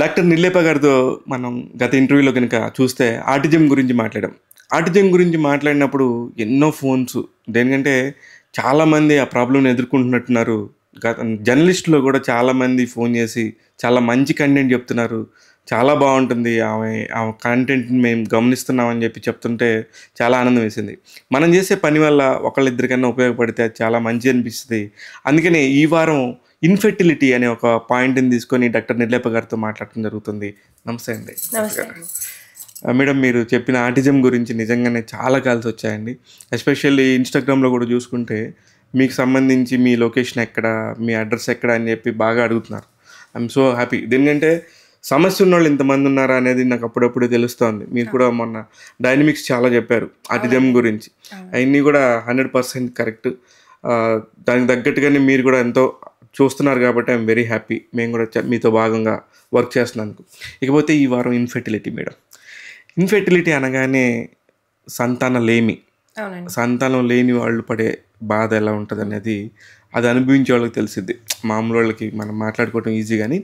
Doctor నిల్లేప గారితో మనం గత ఇంటర్వ్యూలో కనుక చూస్తే ఆటిజం గురించి మాట్లాడాం ఆటిజం గురించి మాట్లాడినప్పుడు ఎన్నో ఫోన్స్ దేనికంటే చాలామంది ఆ ప్రాబ్లమ్ని ఎదుర్కొంటున్నట్టున్నారు గత జర్నలిస్టులో కూడా చాలామంది ఫోన్ చేసి చాలా మంచి కంటెంట్ చెప్తున్నారు చాలా బాగుంటుంది ఆమె ఆమె కంటెంట్ని మేము గమనిస్తున్నామని చెప్పి చెప్తుంటే చాలా ఆనందం వేసింది మనం చేసే పని వల్ల ఒకళ్ళిద్దరికైనా ఉపయోగపడితే చాలా మంచి అనిపిస్తుంది అందుకని ఈ వారం ఇన్ఫెర్టిలిటీ అనే ఒక పాయింట్ని తీసుకొని డాక్టర్ నిర్లేప గారితో మాట్లాడటం జరుగుతుంది నమస్తే అండి మేడం మీరు చెప్పిన ఆటిజం గురించి నిజంగానే చాలా కాల్స్ వచ్చాయండి ఎస్పెషల్లీ ఇన్స్టాగ్రామ్లో కూడా చూసుకుంటే మీకు సంబంధించి మీ లొకేషన్ ఎక్కడ మీ అడ్రస్ ఎక్కడ అని చెప్పి బాగా అడుగుతున్నారు ఐఎమ్ సో హ్యాపీ దేనికంటే సమస్య ఉన్న వాళ్ళు ఇంతమంది ఉన్నారా అనేది నాకు అప్పుడప్పుడు తెలుస్తోంది మీరు కూడా మొన్న డైనమిక్స్ చాలా చెప్పారు ఆటిజం గురించి అవన్నీ కూడా హండ్రెడ్ పర్సెంట్ కరెక్ట్ దానికి తగ్గట్టుగానే మీరు కూడా ఎంతో చూస్తున్నారు కాబట్టి ఐఎమ్ వెరీ హ్యాపీ మేము కూడా మీతో భాగంగా వర్క్ చేస్తున్నాను ఇకపోతే ఈ వారం ఇన్ఫెర్టిలిటీ మేడం ఇన్ఫెర్టిలిటీ అనగానే సంతానం లేమి సంతానం లేని వాళ్ళు పడే బాధ ఎలా ఉంటుంది అనేది అది అనుభవించే వాళ్ళకి తెలిసిద్ది మామూలు వాళ్ళకి మనం మాట్లాడుకోవడం ఈజీ కానీ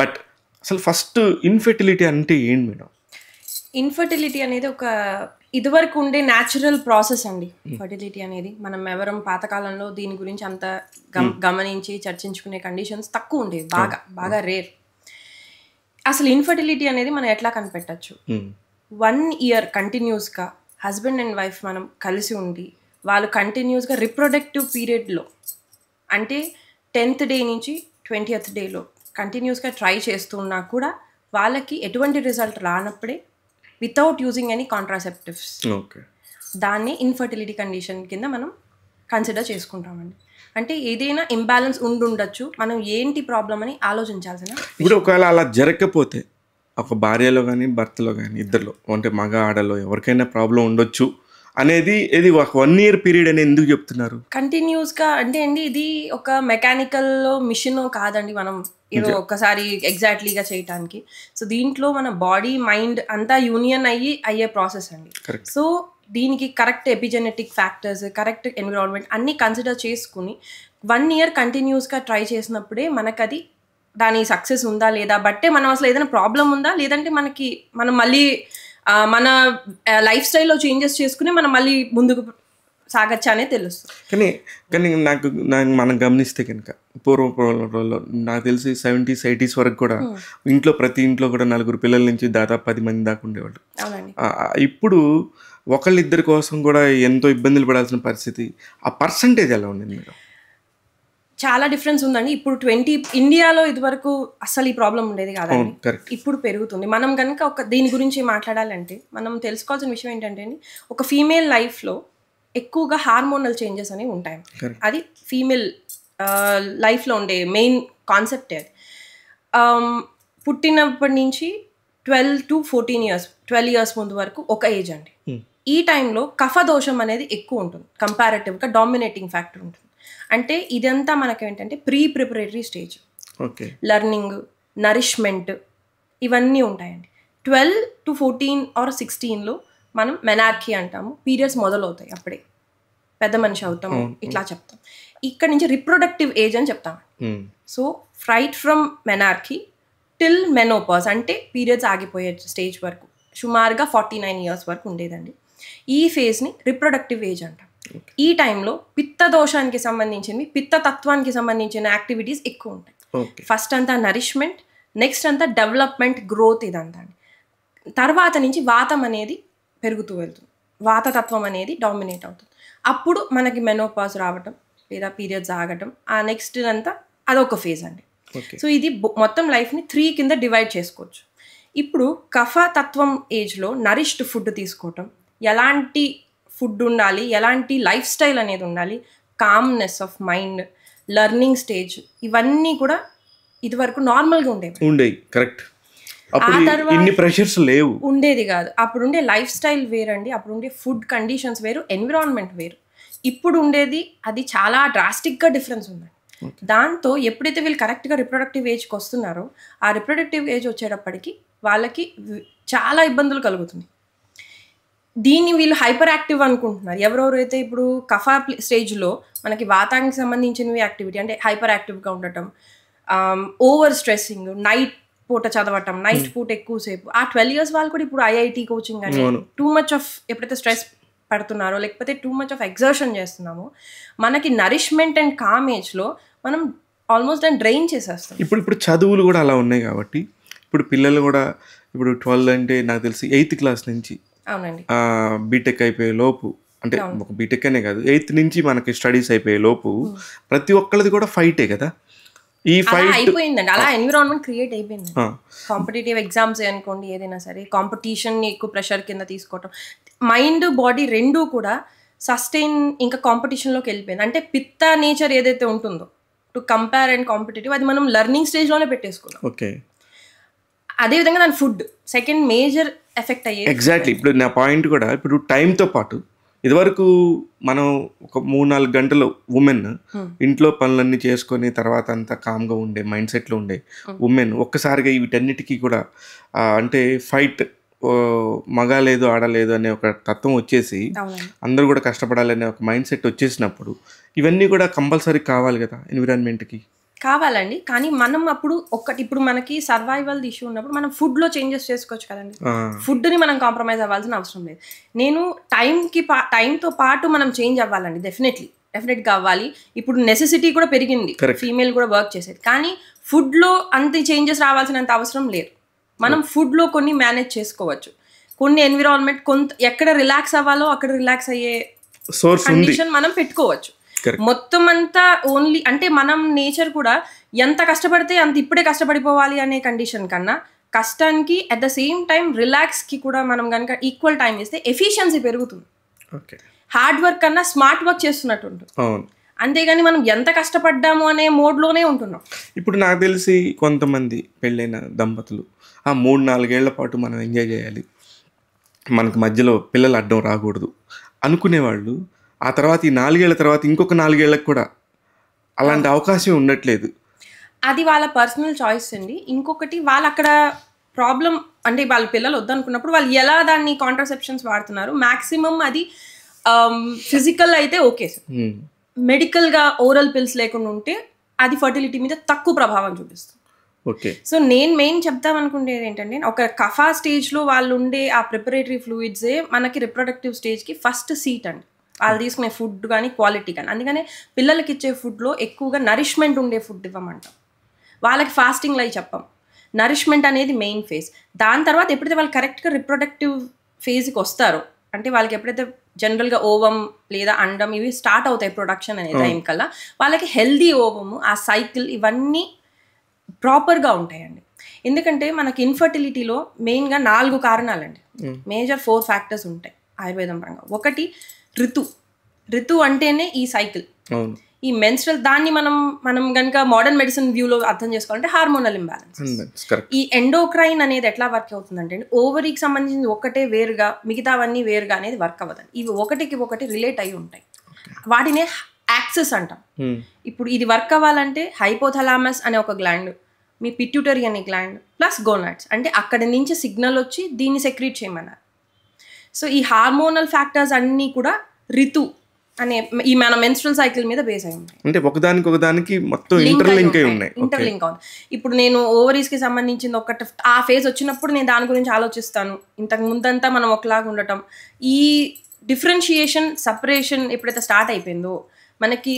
బట్ అసలు ఫస్ట్ ఇన్ఫెర్టిలిటీ అంటే ఏంటి మేడం ఇన్ఫర్టిలిటీ అనేది ఒక ఇదివరకు ఉండే న్యాచురల్ ప్రాసెస్ అండి ఫర్టిలిటీ hmm. అనేది మనం ఎవరం పాతకాలంలో దీని గురించి అంత hmm. గమనించి చర్చించుకునే కండిషన్స్ తక్కువ ఉండేవి hmm. బాగా బాగా రేర్ అసలు ఇన్ఫర్టిలిటీ అనేది మనం ఎట్లా కనిపెట్టచ్చు వన్ ఇయర్ కంటిన్యూస్గా హస్బెండ్ అండ్ వైఫ్ మనం కలిసి ఉండి వాళ్ళు కంటిన్యూస్గా రిప్రొడక్టివ్ పీరియడ్లో అంటే టెన్త్ డే నుంచి ట్వంటీ డేలో కంటిన్యూస్గా ట్రై చేస్తున్నా కూడా వాళ్ళకి ఎటువంటి రిజల్ట్ రానప్పుడే వితౌట్ యూజింగ్ ఎనీ కాంట్రాసెప్టివ్స్ దాన్ని ఇన్ఫర్టిలిటీ కండిషన్ కింద మనం కన్సిడర్ చేసుకుంటామండి అంటే ఏదైనా ఇంబ్యాలెన్స్ ఉండుండొచ్చు మనం ఏంటి ప్రాబ్లం అని ఆలోచించాల్సిన ఇప్పుడు ఒకవేళ అలా జరగకపోతే ఒక భార్యలో కానీ భర్తలో కానీ ఇద్దరులో అంటే మగ ఆడలో ఎవరికైనా ప్రాబ్లం ఉండొచ్చు అనేది ఇది ఒక వన్ ఇయర్ పీరియడ్ అని ఎందుకు చెప్తున్నారు కంటిన్యూస్ గా అంటే అండి ఇది ఒక మెకానికల్ మిషన్ కాదండి మనం ఏదో ఒకసారి ఎగ్జాక్ట్లీగా చేయటానికి సో దీంట్లో మన బాడీ మైండ్ అంతా యూనియన్ అయ్యి అయ్యే ప్రాసెస్ అండి సో దీనికి correct epigenetic factors correct environment అన్ని కన్సిడర్ చేసుకుని వన్ ఇయర్ కంటిన్యూస్గా ట్రై చేసినప్పుడే అది దాని సక్సెస్ ఉందా లేదా బట్టే మనం అసలు ఏదైనా ప్రాబ్లం ఉందా లేదంటే మనకి మనం మళ్ళీ మన లైఫ్ స్టైల్లో చేంజెస్ చేసుకుని మనం మళ్ళీ ముందుకు సాగచ్చానే తెలుస్తుంది కానీ కానీ నాకు మనం గమనిస్తే కనుక పూర్వపూర్వలో నాకు తెలిసి సెవెంటీస్ ఎయిటీస్ వరకు కూడా hmm. ఇంట్లో ప్రతి ఇంట్లో కూడా నలుగురు పిల్లల నుంచి దాదాపు పది మంది దాకా ఉండేవాళ్ళు ఇప్పుడు ఒకళ్ళిద్దరి కోసం కూడా ఎంతో ఇబ్బందులు పడాల్సిన పరిస్థితి ఆ పర్సంటేజ్ ఎలా ఉంది మీరు చాలా డిఫరెన్స్ ఉందండి ఇప్పుడు ట్వంటీ ఇండియాలో ఇదివరకు అసలు ఈ ప్రాబ్లం ఉండేది కాదండి ఇప్పుడు పెరుగుతుంది మనం కనుక ఒక దీని గురించి మాట్లాడాలంటే మనం తెలుసుకోవాల్సిన విషయం ఏంటంటే ఒక ఫీమేల్ లైఫ్లో ఎక్కువగా హార్మోనల్ చేంజెస్ అనేవి ఉంటాయి అది ఫీమేల్ లైఫ్లో ఉండే మెయిన్ కాన్సెప్ట్ అది పుట్టినప్పటి నుంచి twelve to fourteen years twelve years ముందు వరకు ఒక ఏజ్ అండి ఈ టైంలో కఫ దోషం అనేది ఎక్కువ ఉంటుంది కంపారెటివ్గా డామినేటింగ్ ఫ్యాక్టర్ ఉంటుంది అంటే ఇదంతా మనకి ఏంటంటే pre preparatory stage learning nourishment ఇవన్నీ ఉంటాయండి ట్వెల్వ్ టు ఫోర్టీన్ ఆర్ సిక్స్టీన్లో మనం మెనార్కీ అంటాము పీరియడ్స్ మొదలవుతాయి అప్పుడే పెద్ద మనిషి అవుతాము ఇట్లా చెప్తాం ఇక్కడ నుంచి రిప్రొడక్టివ్ ఏజ్ అని చెప్తాం so fright from menarche till menopause అంటే పీరియడ్స్ ఆగిపోయే స్టేజ్ వరకు సుమారుగా ఫార్టీ నైన్ ఇయర్స్ వరకు ఉండేదండి ఈ ఫేజ్ని రిప్రొడక్టివ్ ఏజ్ అంటాం ఈ టైంలో పిత్త దోషానికి సంబంధించినవి పిత్త తత్వానికి సంబంధించిన యాక్టివిటీస్ ఎక్కువ ఉంటాయి ఫస్ట్ అంతా నరిష్మెంట్ నెక్స్ట్ అంతా డెవలప్మెంట్ గ్రోత్ ఇదంతా తర్వాత నుంచి వాతం అనేది పెరుగుతూ వెళ్తుంది వాత తత్వం అనేది డామినేట్ అవుతుంది అప్పుడు మనకి మెనోపాస్ రావటం లేదా పీరియడ్స్ ఆగటం ఆ నెక్స్ట్ అంతా అదొక ఫేజ్ అండి సో ఇది మొత్తం లైఫ్ని త్రీ కింద డివైడ్ చేసుకోవచ్చు ఇప్పుడు కఫ తత్వం ఏజ్లో నరిష్డ్ ఫుడ్ తీసుకోవటం ఎలాంటి ఫుడ్ ఉండాలి ఎలాంటి లైఫ్ స్టైల్ అనేది ఉండాలి calmness of mind learning stage ఇవన్నీ కూడా ఇది వరకు నార్మల్గా ఉండేవి ఉండేవి కరెక్ట్ ఇన్ని ప్రెషర్స్ లేవు ఉండేది కాదు అప్పుడు ఉండే లైఫ్ స్టైల్ వేరండి అప్పుడు ఉండే ఫుడ్ కండిషన్స్ వేరు ఎన్విరాన్మెంట్ వేరు ఇప్పుడు ఉండేది అది చాలా డ్రాస్టిక్గా డిఫరెన్స్ ఉంది దాంతో ఎప్పుడైతే వీళ్ళు కరెక్ట్గా రిప్రొడక్టివ్ కి వస్తున్నారో ఆ రిప్రొడక్టివ్ ఏజ్ వచ్చేటప్పటికి వాళ్ళకి చాలా ఇబ్బందులు కలుగుతుంది దీన్ని వీళ్ళు హైపర్ యాక్టివ్ అనుకుంటున్నారు ఎవరెవరు అయితే ఇప్పుడు కఫా స్టేజ్లో మనకి వాతానికి సంబంధించినవి యాక్టివిటీ అంటే హైపర్ యాక్టివ్గా ఉండటం ఓవర్ స్ట్రెస్సింగ్ నైట్ పూట చదవటం నైట్ hmm. పూట ఎక్కువసేపు ఆ ట్వెల్వ్ ఇయర్స్ వాళ్ళు కూడా ఇప్పుడు ఐఐటి కోచింగ్ అని టూ మచ్ ఆఫ్ ఎప్పుడైతే స్ట్రెస్ పడుతున్నారో లేకపోతే టూ మచ్ ఆఫ్ ఎగ్జర్షన్ చేస్తున్నామో మనకి నరిష్మెంట్ అండ్ కామ్ ఏజ్లో మనం ఆల్మోస్ట్ దాన్ని డ్రైన్ చేసేస్తాం ఇప్పుడు ఇప్పుడు చదువులు కూడా అలా ఉన్నాయి కాబట్టి ఇప్పుడు పిల్లలు కూడా ఇప్పుడు ట్వెల్వ్ అంటే నాకు తెలిసి ఎయిత్ క్లాస్ నుంచి అవునండి బీటెక్ అయిపోయే లోపు అంటే ఒక బీటెక్ అనే కాదు ఎయిత్ నుంచి మనకి స్టడీస్ అయిపోయే లోపు ప్రతి ఒక్కళ్ళది కూడా ఫైటే కదా ఈ ఫైట్ అయిపోయిందండి అలా ఎన్విరాన్మెంట్ క్రియేట్ అయిపోయింది కాంపిటేటివ్ ఎగ్జామ్స్ అనుకోండి ఏదైనా సరే కాంపిటీషన్ ఎక్కువ ప్రెషర్ కింద తీసుకోవటం మైండ్ బాడీ రెండూ కూడా సస్టైన్ ఇంకా కాంపిటీషన్లోకి వెళ్ళిపోయింది అంటే పిత్త నేచర్ ఏదైతే ఉంటుందో టు కంపేర్ అండ్ కాంపిటేటివ్ అది మనం లెర్నింగ్ స్టేజ్లోనే పెట్టేసుకున్నాం ఓకే అదేవిధంగా దాని ఫుడ్ సెకండ్ మేజర్ ఎఫెక్ట్ అయ్యేది ఎగ్జాక్ట్లీ ఇప్పుడు నా పాయింట్ కూడా ఇప్పుడు టైంతో పాటు ఇదివరకు మనం ఒక మూడు నాలుగు గంటలు ఉమెన్ hmm. ఇంట్లో పనులన్నీ చేసుకొని తర్వాత అంతా కామ్గా ఉండే మైండ్ సెట్లో ఉండే ఉమెన్ hmm. ఒక్కసారిగా వీటన్నిటికీ కూడా అంటే ఫైట్ మగ లేదు ఆడలేదు అనే ఒక తత్వం వచ్చేసి అందరూ కూడా కష్టపడాలనే ఒక మైండ్ సెట్ వచ్చేసినప్పుడు ఇవన్నీ కూడా కంపల్సరీ కావాలి కదా ఎన్విరాన్మెంట్కి కావాలండి కానీ మనం అప్పుడు ఒక్కటి ఇప్పుడు మనకి సర్వైవల్ ఇష్యూ ఉన్నప్పుడు మనం ఫుడ్లో చేంజెస్ చేసుకోవచ్చు కదండి ఫుడ్ని మనం కాంప్రమైజ్ అవ్వాల్సిన అవసరం లేదు నేను టైంకి పా టైంతో పాటు మనం చేంజ్ అవ్వాలండి డెఫినెట్లీ డెఫినెట్గా అవ్వాలి ఇప్పుడు నెసెసిటీ కూడా పెరిగింది ఫీమేల్ కూడా వర్క్ చేసేది కానీ ఫుడ్లో అంత చేంజెస్ రావాల్సినంత అవసరం లేదు మనం ఫుడ్లో hmm. కొన్ని మేనేజ్ చేసుకోవచ్చు కొన్ని ఎన్విరాన్మెంట్ కొంత ఎక్కడ రిలాక్స్ అవ్వాలో అక్కడ రిలాక్స్ అయ్యే కండిషన్ మనం పెట్టుకోవచ్చు మొత్తం అంతా ఓన్లీ అంటే మనం నేచర్ కూడా ఎంత కష్టపడితే అంత ఇప్పుడే కష్టపడిపోవాలి అనే కండిషన్ కన్నా కష్టానికి అట్ ద సేమ్ టైం రిలాక్స్కి కూడా మనం కనుక ఈక్వల్ టైం ఇస్తే ఎఫిషియన్సీ పెరుగుతుంది హార్డ్ వర్క్ కన్నా స్మార్ట్ వర్క్ చేస్తున్నట్టు ఉంటుంది అంతేగాని మనం ఎంత కష్టపడ్డాము అనే మోడ్లోనే ఉంటున్నాం ఇప్పుడు నాకు తెలిసి కొంతమంది పెళ్ళైన దంపతులు ఆ మూడు నాలుగేళ్ల పాటు మనం ఎంజాయ్ చేయాలి మనకు మధ్యలో పిల్లలు అడ్డం రాకూడదు అనుకునేవాళ్ళు ఆ తర్వాత ఈ నాలుగేళ్ల తర్వాత ఇంకొక నాలుగేళ్లకు కూడా అలాంటి అవకాశం ఉండట్లేదు అది వాళ్ళ పర్సనల్ చాయిస్ అండి ఇంకొకటి వాళ్ళు అక్కడ ప్రాబ్లం అంటే వాళ్ళ పిల్లలు వద్దనుకున్నప్పుడు వాళ్ళు ఎలా దాన్ని కాంట్రాసెప్షన్స్ వాడుతున్నారు మ్యాక్సిమం అది ఫిజికల్ అయితే ఓకే సార్ మెడికల్గా ఓరల్ పిల్స్ లేకుండా ఉంటే అది ఫర్టిలిటీ మీద తక్కువ ప్రభావం చూపిస్తుంది ఓకే సో నేను మెయిన్ చెప్తాం ఏంటంటే ఒక కఫా స్టేజ్లో వాళ్ళు ఉండే ఆ ప్రిపరేటరీ ఫ్లూయిడ్సే మనకి రిప్రొడక్టివ్ స్టేజ్కి ఫస్ట్ సీట్ అండి వాళ్ళు తీసుకునే ఫుడ్ కానీ క్వాలిటీ కానీ అందుకనే పిల్లలకి ఇచ్చే ఫుడ్లో ఎక్కువగా నరిష్మెంట్ ఉండే ఫుడ్ ఇవ్వమంటాం వాళ్ళకి ఫాస్టింగ్లో అవి చెప్పాం నరిష్మెంట్ అనేది మెయిన్ ఫేజ్ దాని తర్వాత ఎప్పుడైతే వాళ్ళు కరెక్ట్గా రిప్రొడక్టివ్ ఫేజ్కి వస్తారో అంటే వాళ్ళకి ఎప్పుడైతే జనరల్గా ఓవం లేదా అండం ఇవి స్టార్ట్ అవుతాయి ప్రొడక్షన్ అనే టైం hmm. కల్లా వాళ్ళకి హెల్దీ ఓవము ఆ సైకిల్ ఇవన్నీ ప్రాపర్గా ఉంటాయండి ఎందుకంటే మనకి ఇన్ఫర్టిలిటీలో మెయిన్గా నాలుగు కారణాలండి మేజర్ ఫోర్ ఫ్యాక్టర్స్ ఉంటాయి ఆయుర్వేదం పరంగా ఒకటి ఋతు ఋతు అంటేనే ఈ సైకిల్ ఈ మెన్స్ట్రల్ దాన్ని మనం మనం గనక మోడర్న్ మెడిసిన్ వ్యూలో అర్థం చేసుకోవాలంటే హార్మోనల్ ఇంబ్యాలెన్స్ ఈ ఎండోక్రైన్ అనేది ఎట్లా వర్క్ అవుతుందంటే ఓవరీకి సంబంధించి ఒకటే వేరుగా మిగతావన్నీ వేరుగా అనేది వర్క్ అవ్వదు ఇవి ఒకటికి ఒకటి రిలేట్ అయి ఉంటాయి వాటినే యాక్సెస్ అంటాం ఇప్పుడు ఇది వర్క్ అవ్వాలంటే హైపోథలామస్ అనే ఒక గ్లాండ్ మీ పిట్యూటరీ అనే గ్లాండ్ ప్లస్ గోనాట్స్ అంటే అక్కడి నుంచి సిగ్నల్ వచ్చి దీన్ని సెక్రియేట్ చేయమన్నారు సో ఈ హార్మోనల్ ఫ్యాక్టర్స్ అన్నీ కూడా రితు అనే ఈ మన మెన్స్ట్రల్ సైకిల్ మీద బేస్ అయి ఉన్నాయి అంటే ఒకదానికి ఒకదానికి మొత్తం ఇంటర్లింక్ అయి ఉన్నాయి ఇంటర్లింక్ అవును ఇప్పుడు నేను ఓవరీస్ కి సంబంధించింది ఒకటి ఆ ఫేజ్ వచ్చినప్పుడు నేను దాని గురించి ఆలోచిస్తాను ఇంతకు ముందంతా మనం ఒకలాగా ఉండటం ఈ డిఫరెన్షియేషన్ సపరేషన్ ఎప్పుడైతే స్టార్ట్ అయిపోయిందో మనకి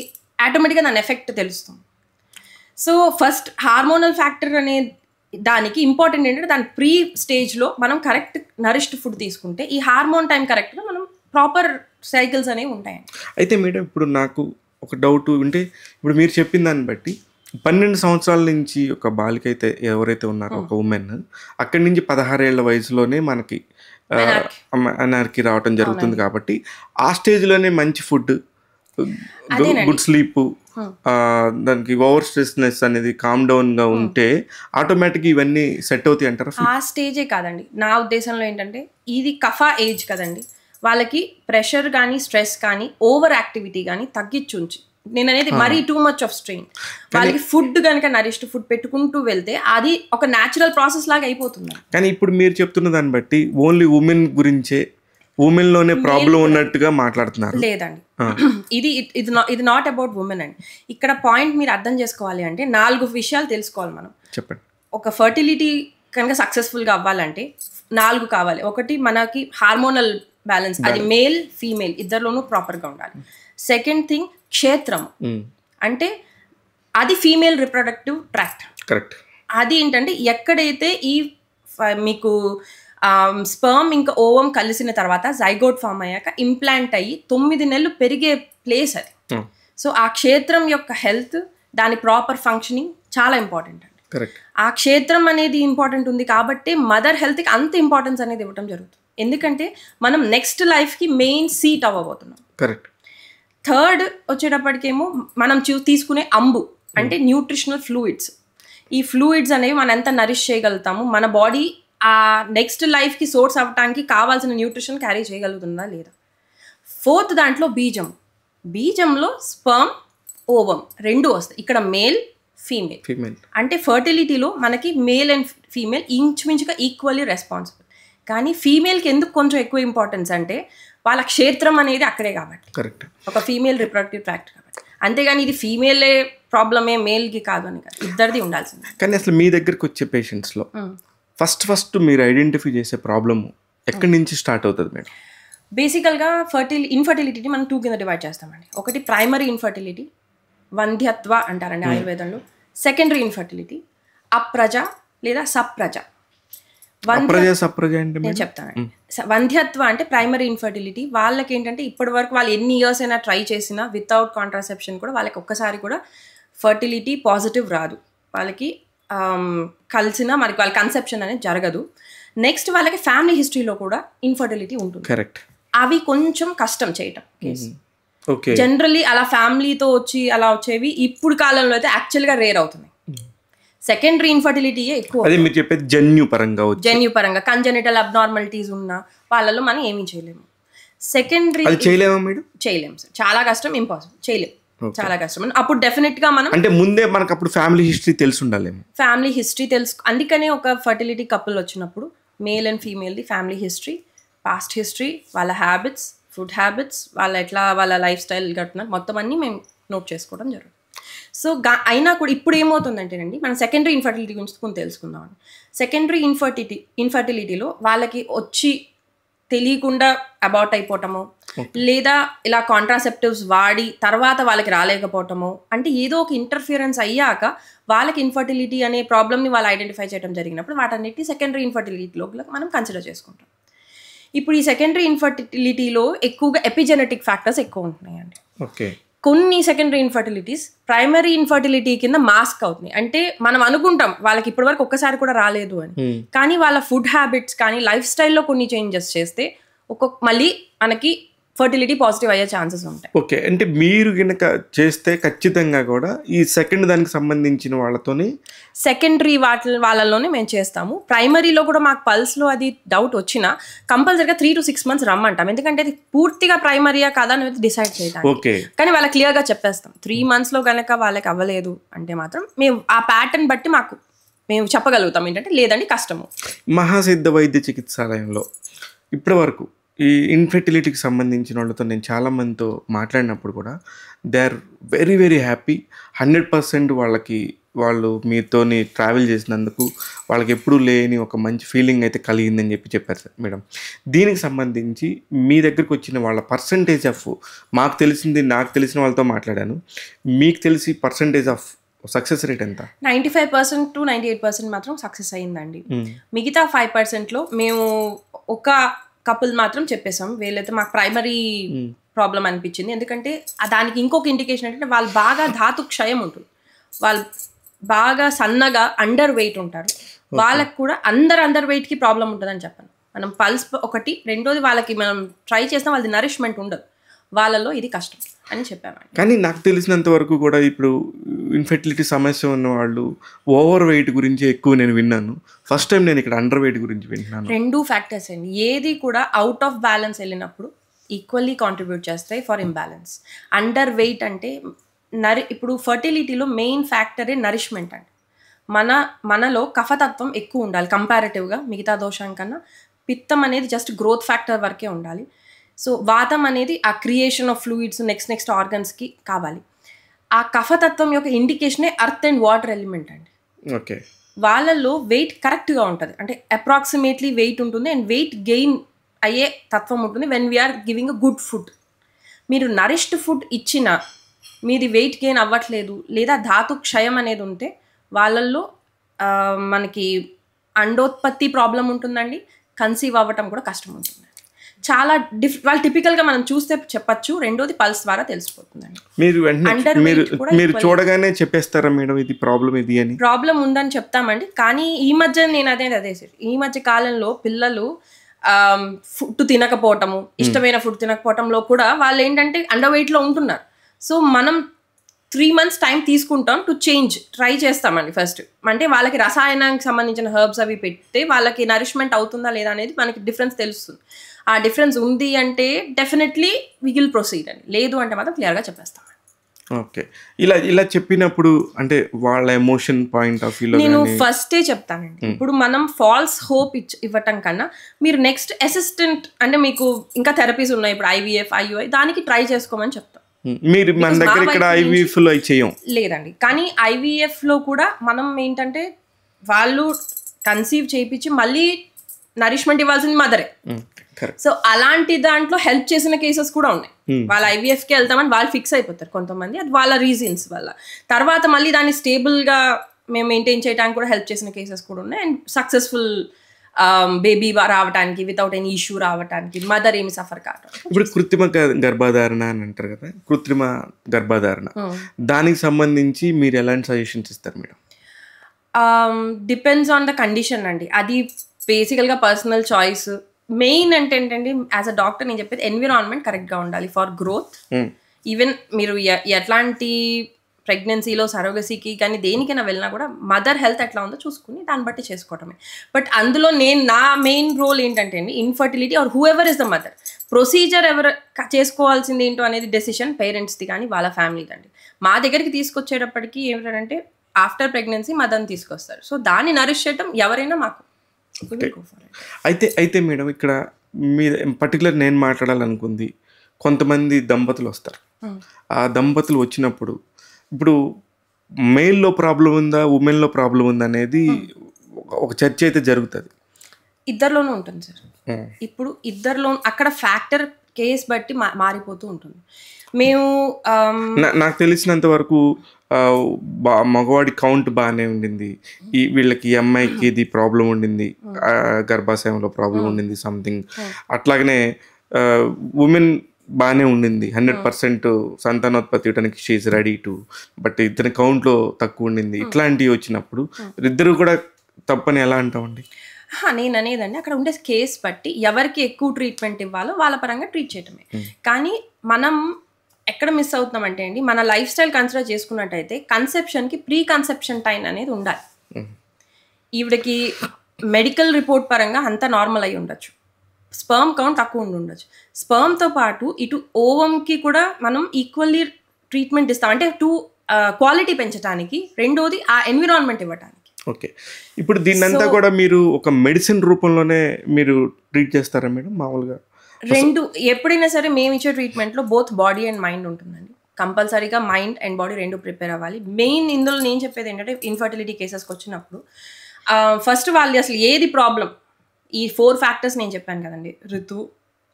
ఆటోమేటిక్గా దాని ఎఫెక్ట్ తెలుస్తుంది సో ఫస్ట్ హార్మోనల్ ఫ్యాక్టర్ అనే దానికి ఇంపార్టెంట్ ఏంటంటే దాని ప్రీ స్టేజ్లో మనం కరెక్ట్ నరిష్డ్ ఫుడ్ తీసుకుంటే ఈ హార్మోన్ టైం కరెక్ట్గా మనం ప్రాపర్ సైకిల్స్ అనేవి ఉంటాయి అయితే మేడం ఇప్పుడు నాకు ఒక డౌట్ అంటే ఇప్పుడు మీరు చెప్పిన దాన్ని బట్టి పన్నెండు సంవత్సరాల నుంచి ఒక బాలిక అయితే ఎవరైతే ఉన్నారో ఒక ఉమెన్ అక్కడి నుంచి పదహారేళ్ల వయసులోనే మనకి అనార్కి రావటం జరుగుతుంది కాబట్టి ఆ స్టేజ్లోనే మంచి ఫుడ్ గుడ్ స్లీప్ దానికి ఓవర్ స్ట్రెస్నెస్ అనేది కామ్ డౌన్గా ఉంటే ఆటోమేటిక్ ఇవన్నీ సెట్ అవుతాయి అంటారు ఆ స్టేజే కాదండి నా ఉద్దేశంలో ఏంటంటే ఇది కఫా ఏజ్ కదండి వాళ్ళకి ప్రెషర్ కానీ స్ట్రెస్ కానీ ఓవర్ యాక్టివిటీ కానీ తగ్గించుంచి నేను అనేది మరీ టూ మచ్ ఆఫ్ స్ట్రెయిన్ వాళ్ళకి ఫుడ్ కనుక నరిష్డ్ ఫుడ్ పెట్టుకుంటూ వెళ్తే అది ఒక న్యాచురల్ ప్రాసెస్ లాగా అయిపోతుంది కానీ ఇప్పుడు మీరు చెప్తున్న దాన్ని బట్టి ఓన్లీ ఉమెన్ గురించే ఉమెన్ లోనే ప్రాబ్లం ఉన్నట్టుగా మాట్లాడుతున్నారు లేదండి ఇది ఇది ఇది నాట్ అబౌట్ ఉమెన్ అండి ఇక్కడ పాయింట్ మీరు అర్థం చేసుకోవాలి అంటే నాలుగు విషయాలు తెలుసుకోవాలి మనం చెప్పండి ఒక ఫర్టిలిటీ కనుక సక్సెస్ఫుల్గా అవ్వాలంటే నాలుగు కావాలి ఒకటి మనకి హార్మోనల్ బ్యాలెన్స్ అది మేల్ ఫీమేల్ ఇద్దరిలోనూ ప్రాపర్గా ఉండాలి సెకండ్ థింగ్ క్షేత్రం అంటే అది ఫీమేల్ రిప్రొడక్టివ్ ట్రాక్ట్ కరెక్ట్ అది ఏంటంటే ఎక్కడైతే ఈ మీకు స్పర్మ్ ఇంకా ఓవం కలిసిన తర్వాత జైగోట్ ఫామ్ అయ్యాక ఇంప్లాంట్ అయ్యి తొమ్మిది నెలలు పెరిగే ప్లేస్ అది సో hmm. ఆ క్షేత్రం యొక్క హెల్త్ దాని ప్రాపర్ ఫంక్షనింగ్ చాలా ఇంపార్టెంట్ అండి ఆ క్షేత్రం అనేది ఇంపార్టెంట్ ఉంది కాబట్టి మదర్ హెల్త్కి అంత ఇంపార్టెన్స్ అనేది ఇవ్వడం జరుగుతుంది ఎందుకంటే మనం నెక్స్ట్ లైఫ్కి మెయిన్ సీట్ అవ్వబోతున్నాం కరెక్ట్ థర్డ్ వచ్చేటప్పటికేమో మనం చూ తీసుకునే అంబు అంటే న్యూట్రిషనల్ hmm. ఫ్లూయిడ్స్ ఈ ఫ్లూయిడ్స్ అనేవి మనం ఎంత నరిష్ చేయగలుగుతాము మన బాడీ ఆ నెక్స్ట్ లైఫ్కి సోర్స్ అవ్వటానికి కావాల్సిన న్యూట్రిషన్ క్యారీ చేయగలుగుతుందా లేదా ఫోర్త్ దాంట్లో బీజం బీజంలో స్పర్మ్ ఓవం రెండు వస్తాయి ఇక్కడ మేల్ ఫీమేల్ ఫీమేల్ అంటే ఫర్టిలిటీలో మనకి మేల్ అండ్ ఫీమేల్ ఇంచుమించుగా ఈక్వల్లీ రెస్పాన్సిబుల్ కానీ ఫీమేల్కి ఎందుకు కొంచెం ఎక్కువ ఇంపార్టెన్స్ అంటే వాళ్ళ క్షేత్రం అనేది అక్కడే కాబట్టి కరెక్ట్ ఒక ఫీమేల్ రిప్రొడక్టివ్ ట్రాక్ట్ కాబట్టి అంతేగాని ఇది ఫీమేలే ప్రాబ్లమే మేల్కి కాదు అని కాదు ఇద్దరిది ఉండాల్సింది కానీ అసలు మీ దగ్గరికి వచ్చే పేషెంట్స్లో ఫస్ట్ ఫస్ట్ మీరు ఐడెంటిఫై చేసే ప్రాబ్లమ్ ఎక్కడి నుంచి స్టార్ట్ అవుతుంది మేడం బేసికల్గా ఫర్టిలి ఇన్ఫర్టిలిటీని మనం టూ కింద డివైడ్ చేస్తామండి ఒకటి ప్రైమరీ ఇన్ఫర్టిలిటీ వంధ్యత్వ అంటారండి ఆయుర్వేదంలో సెకండరీ ఇన్ఫర్టిలిటీ అప్రజ లేదా సప్రజ నేను వంధ్యత్వ అంటే ప్రైమరీ ఇన్ఫర్టిలిటీ వాళ్ళకి ఏంటంటే ఇప్పటి వరకు వాళ్ళు ఎన్ని ఇయర్స్ అయినా ట్రై చేసినా వితౌట్ కాంట్రాసెప్షన్ కూడా వాళ్ళకి ఒక్కసారి కూడా ఫర్టిలిటీ పాజిటివ్ రాదు వాళ్ళకి కలిసిన మనకి వాళ్ళ కన్సెప్షన్ అనేది జరగదు నెక్స్ట్ వాళ్ళకి ఫ్యామిలీ హిస్టరీలో కూడా ఇన్ఫర్టిలిటీ ఉంటుంది కరెక్ట్ అవి కొంచెం కష్టం చేయటం జనరలీ అలా ఫ్యామిలీతో వచ్చి అలా వచ్చేవి ఇప్పుడు కాలంలో అయితే యాక్చువల్గా రేర్ అవుతున్నాయి సెకండరీ ఇన్ఫర్టిలిటీ ఎక్కువ అదే మీరు చెప్పేది జన్యు పరంగా జన్యు పరంగా కంజెనిటల్ అబ్నార్మాలిటీస్ ఉన్న వాళ్ళలో మనం ఏమీ చేయలేము సెకండరీ చేయలేము మీరు చేయలేము సార్ చాలా కష్టం ఇంపాసిబుల్ చేయలేము చాలా కష్టం అప్పుడు డెఫినెట్ గా మనం అంటే ముందే మనకు అప్పుడు ఫ్యామిలీ హిస్టరీ తెలుసు ఫ్యామిలీ హిస్టరీ తెలుసు అందుకనే ఒక ఫర్టిలిటీ కపుల్ వచ్చినప్పుడు male and female the family history past history వాళ్ళ హ్యాబిట్స్ ఫుడ్ హ్యాబిట్స్ వాళ్ళ ఎట్లా వాళ్ళ లైఫ్ స్టైల్ కట్టున మొత్తం అన్నీ మేము నోట్ చేసుకోవడం జరుగుతుంది సో అయినా కూడా ఇప్పుడు ఏమవుతుందంటేనండి మనం సెకండరీ ఇన్ఫర్టిలిటీ గురించి తెలుసుకుందాం సెకండరీ ఇన్ఫర్టిలిటీ ఇన్ఫర్టిలిటీలో వాళ్ళకి వచ్చి తెలియకుండా అబౌట్ అయిపోవటము లేదా ఇలా కాంట్రాసెప్టివ్స్ వాడి తర్వాత వాళ్ళకి రాలేకపోవటము అంటే ఏదో ఒక ఇంటర్ఫియరెన్స్ అయ్యాక వాళ్ళకి ఇన్ఫర్టిలిటీ అనే ప్రాబ్లమ్ని వాళ్ళు ఐడెంటిఫై చేయడం జరిగినప్పుడు వాటన్నిటిని సెకండరీ ఇన్ఫర్టిలిటీలో మనం కన్సిడర్ చేసుకుంటాం ఇప్పుడు ఈ సెకండరీ ఇన్ఫర్టిలిటీలో ఎక్కువగా ఎపిజెనెటిక్ ఫ్యాక్టర్స్ ఎక్కువ ఉంటున్నాయండి ఓకే కొన్ని సెకండరీ ఇన్ఫర్టిలిటీస్ ప్రైమరీ ఇన్ఫర్టిలిటీ కింద మాస్క్ అవుతున్నాయి అంటే మనం అనుకుంటాం వాళ్ళకి ఇప్పటి వరకు ఒక్కసారి కూడా రాలేదు అని hmm. కానీ వాళ్ళ ఫుడ్ హ్యాబిట్స్ కానీ లైఫ్ స్టైల్లో కొన్ని చేంజెస్ చేస్తే ఒక్కొక్క మళ్ళీ మనకి ఫర్టిలిటీ పాజిటివ్ అయ్యే ఛాన్సెస్ ఉంటాయి ఓకే అంటే మీరు కనుక చేస్తే ఖచ్చితంగా కూడా ఈ సెకండ్ దానికి సంబంధించిన వాళ్ళతోని సెకండరీ వాటి వాళ్ళలోనే మేము చేస్తాము ప్రైమరీలో కూడా మాకు పల్స్లో అది డౌట్ వచ్చినా కంపల్సరీగా త్రీ టు సిక్స్ మంత్స్ రమ్మంటాం ఎందుకంటే అది పూర్తిగా ప్రైమరీయా కాదా అని డిసైడ్ చేయాలి ఓకే కానీ వాళ్ళకి క్లియర్గా చెప్పేస్తాం త్రీ మంత్స్లో కనుక వాళ్ళకి అవ్వలేదు అంటే మాత్రం మేము ఆ ప్యాటర్న్ బట్టి మాకు మేము చెప్పగలుగుతాం ఏంటంటే లేదండి కష్టము మహాసిద్ధ వైద్య చికిత్సాలయంలో ఇప్పటి వరకు ఈ ఇన్ఫెర్టిలిటీకి సంబంధించిన వాళ్ళతో నేను చాలామందితో మాట్లాడినప్పుడు కూడా they are very very happy hundred percent వాళ్ళకి వాళ్ళు మీతోని ట్రావెల్ చేసినందుకు వాళ్ళకి ఎప్పుడూ లేని ఒక మంచి ఫీలింగ్ అయితే కలిగిందని చెప్పి చెప్పారు సార్ మేడం దీనికి సంబంధించి మీ దగ్గరకు వచ్చిన వాళ్ళ పర్సంటేజ్ ఆఫ్ మాకు తెలిసింది నాకు తెలిసిన వాళ్ళతో మాట్లాడాను మీకు తెలిసి పర్సంటేజ్ ఆఫ్ సక్సెస్ రేట్ ఎంత ninety five percent to ninety eight percent మాత్రం సక్సెస్ అయిందండి మిగతా ఫైవ్ పర్సెంట్లో మేము ఒక కపుల్ మాత్రం చెప్పేసాం వీళ్ళైతే మాకు ప్రైమరీ ప్రాబ్లం hmm. అనిపించింది ఎందుకంటే దానికి ఇంకొక ఇండికేషన్ ఏంటంటే వాళ్ళు బాగా ధాతు క్షయం ఉంటుంది వాళ్ళు బాగా సన్నగా అండర్ వెయిట్ ఉంటారు వాళ్ళకు కూడా అందరు అండర్ వెయిట్కి ప్రాబ్లం ఉంటుందని చెప్పాను మనం పల్స్ ఒకటి రెండోది వాళ్ళకి మనం ట్రై చేసినా వాళ్ళది నరిష్మెంట్ ఉండదు వాళ్ళలో ఇది కష్టం అని చెప్పాను కానీ నాకు తెలిసినంత వరకు కూడా ఇప్పుడు ఇన్ఫెర్టిలిటీ సమస్య ఉన్న వాళ్ళు ఓవర్ వెయిట్ గురించి ఎక్కువ నేను విన్నాను ఫస్ట్ టైం నేను ఇక్కడ అండర్ వెయిట్ గురించి విన్నాను రెండు ఫ్యాక్టర్స్ అండి ఏది కూడా అవుట్ ఆఫ్ బ్యాలెన్స్ వెళ్ళినప్పుడు ఈక్వల్లీ కాంట్రిబ్యూట్ చేస్తాయి ఫర్ ఇంబ్యాలెన్స్ అండర్ వెయిట్ అంటే నరి ఇప్పుడు ఫర్టిలిటీలో మెయిన్ ఫ్యాక్టరే నరిష్మెంట్ అండి మన మనలో కఫతత్వం ఎక్కువ ఉండాలి కంపారిటివ్గా మిగతా దోషం కన్నా పిత్తం అనేది జస్ట్ గ్రోత్ ఫ్యాక్టర్ వరకే ఉండాలి సో వాతం అనేది ఆ creation of fluids next next ఆర్గన్స్కి కావాలి ఆ కఫతత్వం యొక్క ఇండికేషనే అర్త్ అండ్ వాటర్ ఎలిమెంట్ అండి ఓకే వాళ్ళల్లో వెయిట్ కరెక్ట్గా ఉంటుంది అంటే అప్రాక్సిమేట్లీ వెయిట్ ఉంటుంది అండ్ వెయిట్ గెయిన్ అయ్యే తత్వం ఉంటుంది when we are giving a good food మీరు నరిష్డ్ ఫుడ్ ఇచ్చిన మీది వెయిట్ గెయిన్ అవ్వట్లేదు లేదా ధాతు క్షయం అనేది ఉంటే వాళ్ళల్లో మనకి అండోత్పత్తి ప్రాబ్లం ఉంటుందండి కన్సీవ్ అవ్వటం కూడా కష్టం ఉంటుంది చాలా డిఫ్ వాళ్ళు టిపికల్ గా మనం చూస్తే చెప్పచ్చు రెండోది పల్స్ ద్వారా తెలిసిపోతుందండి మీరు చూడగానే చెప్పేస్తారా మేడం ఇది ప్రాబ్లం ఇది అని ప్రాబ్లం ఉందని చెప్తామండి కానీ ఈ మధ్య నేను అదే అదే సార్ ఈ మధ్య కాలంలో పిల్లలు ఫుడ్ తినకపోవటము ఇష్టమైన ఫుడ్ తినకపోవటంలో కూడా వాళ్ళు ఏంటంటే అండర్ వెయిట్లో ఉంటున్నారు సో మనం త్రీ మంత్స్ టైం తీసుకుంటాం టు చేంజ్ ట్రై చేస్తామండి ఫస్ట్ అంటే వాళ్ళకి రసాయనానికి సంబంధించిన హర్బ్స్ అవి పెడితే వాళ్ళకి నరిష్మెంట్ అవుతుందా లేదా అనేది మనకి డిఫరెన్స్ తెలుస్తుంది ఆ డిఫరెన్స్ ఉంది అంటే డెఫినెట్లీ విల్ ప్రొసీడ్ అని లేదు అంటే మాత్రం క్లియర్గా చెప్పేస్తాం ఓకే ఇలా ఇలా చెప్పినప్పుడు అంటే వాళ్ళ ఎమోషన్ పాయింట్ ఆఫ్ నేను ఫస్టే చెప్తానండి hmm. ఇప్పుడు మనం ఫాల్స్ హోప్ ఇచ్చి ఇవ్వటం కన్నా మీరు నెక్స్ట్ అసిస్టెంట్ అంటే మీకు ఇంకా థెరపీస్ ఉన్నాయి ఇప్పుడు ఐవీఎఫ్ ఐయుఐ దానికి ట్రై చేసుకోమని చెప్తాం hmm. మీరు మన దగ్గర ఇక్కడ ఐవీఎఫ్ లో చేయం లేదండి కానీ ఐవీఎఫ్ లో కూడా మనం ఏంటంటే వాళ్ళు కన్సీవ్ చేయించి మళ్ళీ నరిష్మెంట్ ఇవ్వాల్సింది మదరే సో అలాంటి దాంట్లో హెల్ప్ చేసిన కేసెస్ కూడా ఉన్నాయి hmm. వాళ్ళ ఐవీఎఫ్ కి వెళ్తామని వాళ్ళు ఫిక్స్ అయిపోతారు కొంతమంది అది వాళ్ళ రీజన్స్ వల్ల తర్వాత మళ్ళీ దాన్ని స్టేబుల్ గా మేము మెయింటైన్ చేయడానికి కూడా హెల్ప్ చేసిన కేసెస్ కూడా ఉన్నాయి అండ్ సక్సెస్ఫుల్ బేబీ రావడానికి వితౌట్ ఎనీ ఇష్యూ రావడానికి మదర్ ఏమి సఫర్ కాదు ఇప్పుడు కృత్రిమ గర్భధారణ అని అంటారు కదా కృత్రిమ గర్భధారణ hmm. దానికి సంబంధించి మీరు ఎలాంటి సజెషన్స్ ఇస్తారు madam depends on the condition అండి అది బేసికల్గా పర్సనల్ చాయిస్ మెయిన్ అంటే ఏంటండి యాజ్ అ డాక్టర్ నేను చెప్పేది ఎన్విరాన్మెంట్ కరెక్ట్ గా ఉండాలి ఫర్ గ్రోత్ ఈవెన్ మీరు ఎట్లాంటి ప్రెగ్నెన్సీలో సరోగసీకి కానీ దేనికైనా వెళ్ళినా కూడా మదర్ హెల్త్ ఎట్లా ఉందో చూసుకుని దాన్ని బట్టి చేసుకోవటమే బట్ అందులో నేను నా మెయిన్ రోల్ ఏంటంటే అండి infertility or whoever is the mother procedure ఎవరు చేసుకోవాల్సింది ఏంటో అనేది డెసిషన్ పేరెంట్స్ది కానీ వాళ్ళ ఫ్యామిలీది అండి మా దగ్గరికి తీసుకొచ్చేటప్పటికి ఏమిటంటే ఆఫ్టర్ ప్రెగ్నెన్సీ మదర్ని తీసుకొస్తారు సో దాన్ని నరిష్ చేయటం ఎవరైనా మాకు అయితే అయితే మేడం ఇక్కడ మీ పర్టికులర్ నేను మాట్లాడాలనుకుంది కొంతమంది దంపతులు వస్తారు ఆ దంపతులు వచ్చినప్పుడు ఇప్పుడు మెయిల్లో ప్రాబ్లం ఉందా ఉమెన్లో ప్రాబ్లం ఉందా అనేది ఒక చర్చ అయితే జరుగుతుంది ఇద్దరిలోనూ ఉంటుంది సార్ ఇప్పుడు ఇద్దరిలో అక్కడ ఫ్యాక్టర్ కేస్ బట్టి మారిపోతూ ఉంటుంది మేము నాకు తెలిసినంత వరకు బా మగవాడి కౌంట్ బాగానే ఉండింది ఈ వీళ్ళకి ఈ అమ్మాయికి ఇది ప్రాబ్లం ఉండింది గర్భాశయంలో ప్రాబ్లం ఉండింది సంథింగ్ అట్లాగనే ఉమెన్ బాగానే ఉండింది హండ్రెడ్ పర్సెంట్ సంతానోత్పత్తి ఇవ్వడానికి షీఈ్ రెడీ టు బట్ ఇద్దరి కౌంట్లో తక్కువ ఉండింది ఇట్లాంటివి వచ్చినప్పుడు ఇద్దరు కూడా తప్పని ఎలా అంటామండి నేను అనేదండి అక్కడ ఉండే కేస్ బట్టి ఎవరికి ఎక్కువ ట్రీట్మెంట్ ఇవ్వాలో వాళ్ళ పరంగా ట్రీట్ చేయటమే కానీ మనం ఎక్కడ మిస్ అవుతున్నాం అంటే అండి మన లైఫ్ స్టైల్ కన్సిడర్ చేసుకున్నట్టయితే కన్సెప్షన్కి ప్రీ కన్సెప్షన్ టైం అనేది ఉండాలి ఈవిడకి మెడికల్ రిపోర్ట్ పరంగా అంతా నార్మల్ అయి ఉండొచ్చు స్పర్మ్ కౌంట్ తక్కువ ఉండి ఉండొచ్చు స్పర్మ్తో పాటు ఇటు ఓవంకి కూడా మనం ఈక్వల్లీ ట్రీట్మెంట్ ఇస్తాం అంటే టూ క్వాలిటీ పెంచడానికి రెండోది ఆ ఎన్విరాన్మెంట్ ఇవ్వటానికి ఓకే ఇప్పుడు దీన్నంతా కూడా మీరు ఒక మెడిసిన్ రూపంలోనే మీరు ట్రీట్ చేస్తారా మేడం మామూలుగా రెండు ఎప్పుడైనా సరే మేము ఇచ్చే ట్రీట్మెంట్లో బోత్ బాడీ అండ్ మైండ్ ఉంటుందండి కంపల్సరీగా మైండ్ అండ్ బాడీ రెండు ప్రిపేర్ అవ్వాలి మెయిన్ ఇందులో నేను చెప్పేది ఏంటంటే ఇన్ఫర్టిలిటీ కేసెస్కి వచ్చినప్పుడు ఫస్ట్ వాళ్ళు అసలు ఏది ప్రాబ్లం ఈ ఫోర్ ఫ్యాక్టర్స్ నేను చెప్పాను కదండి ఋతు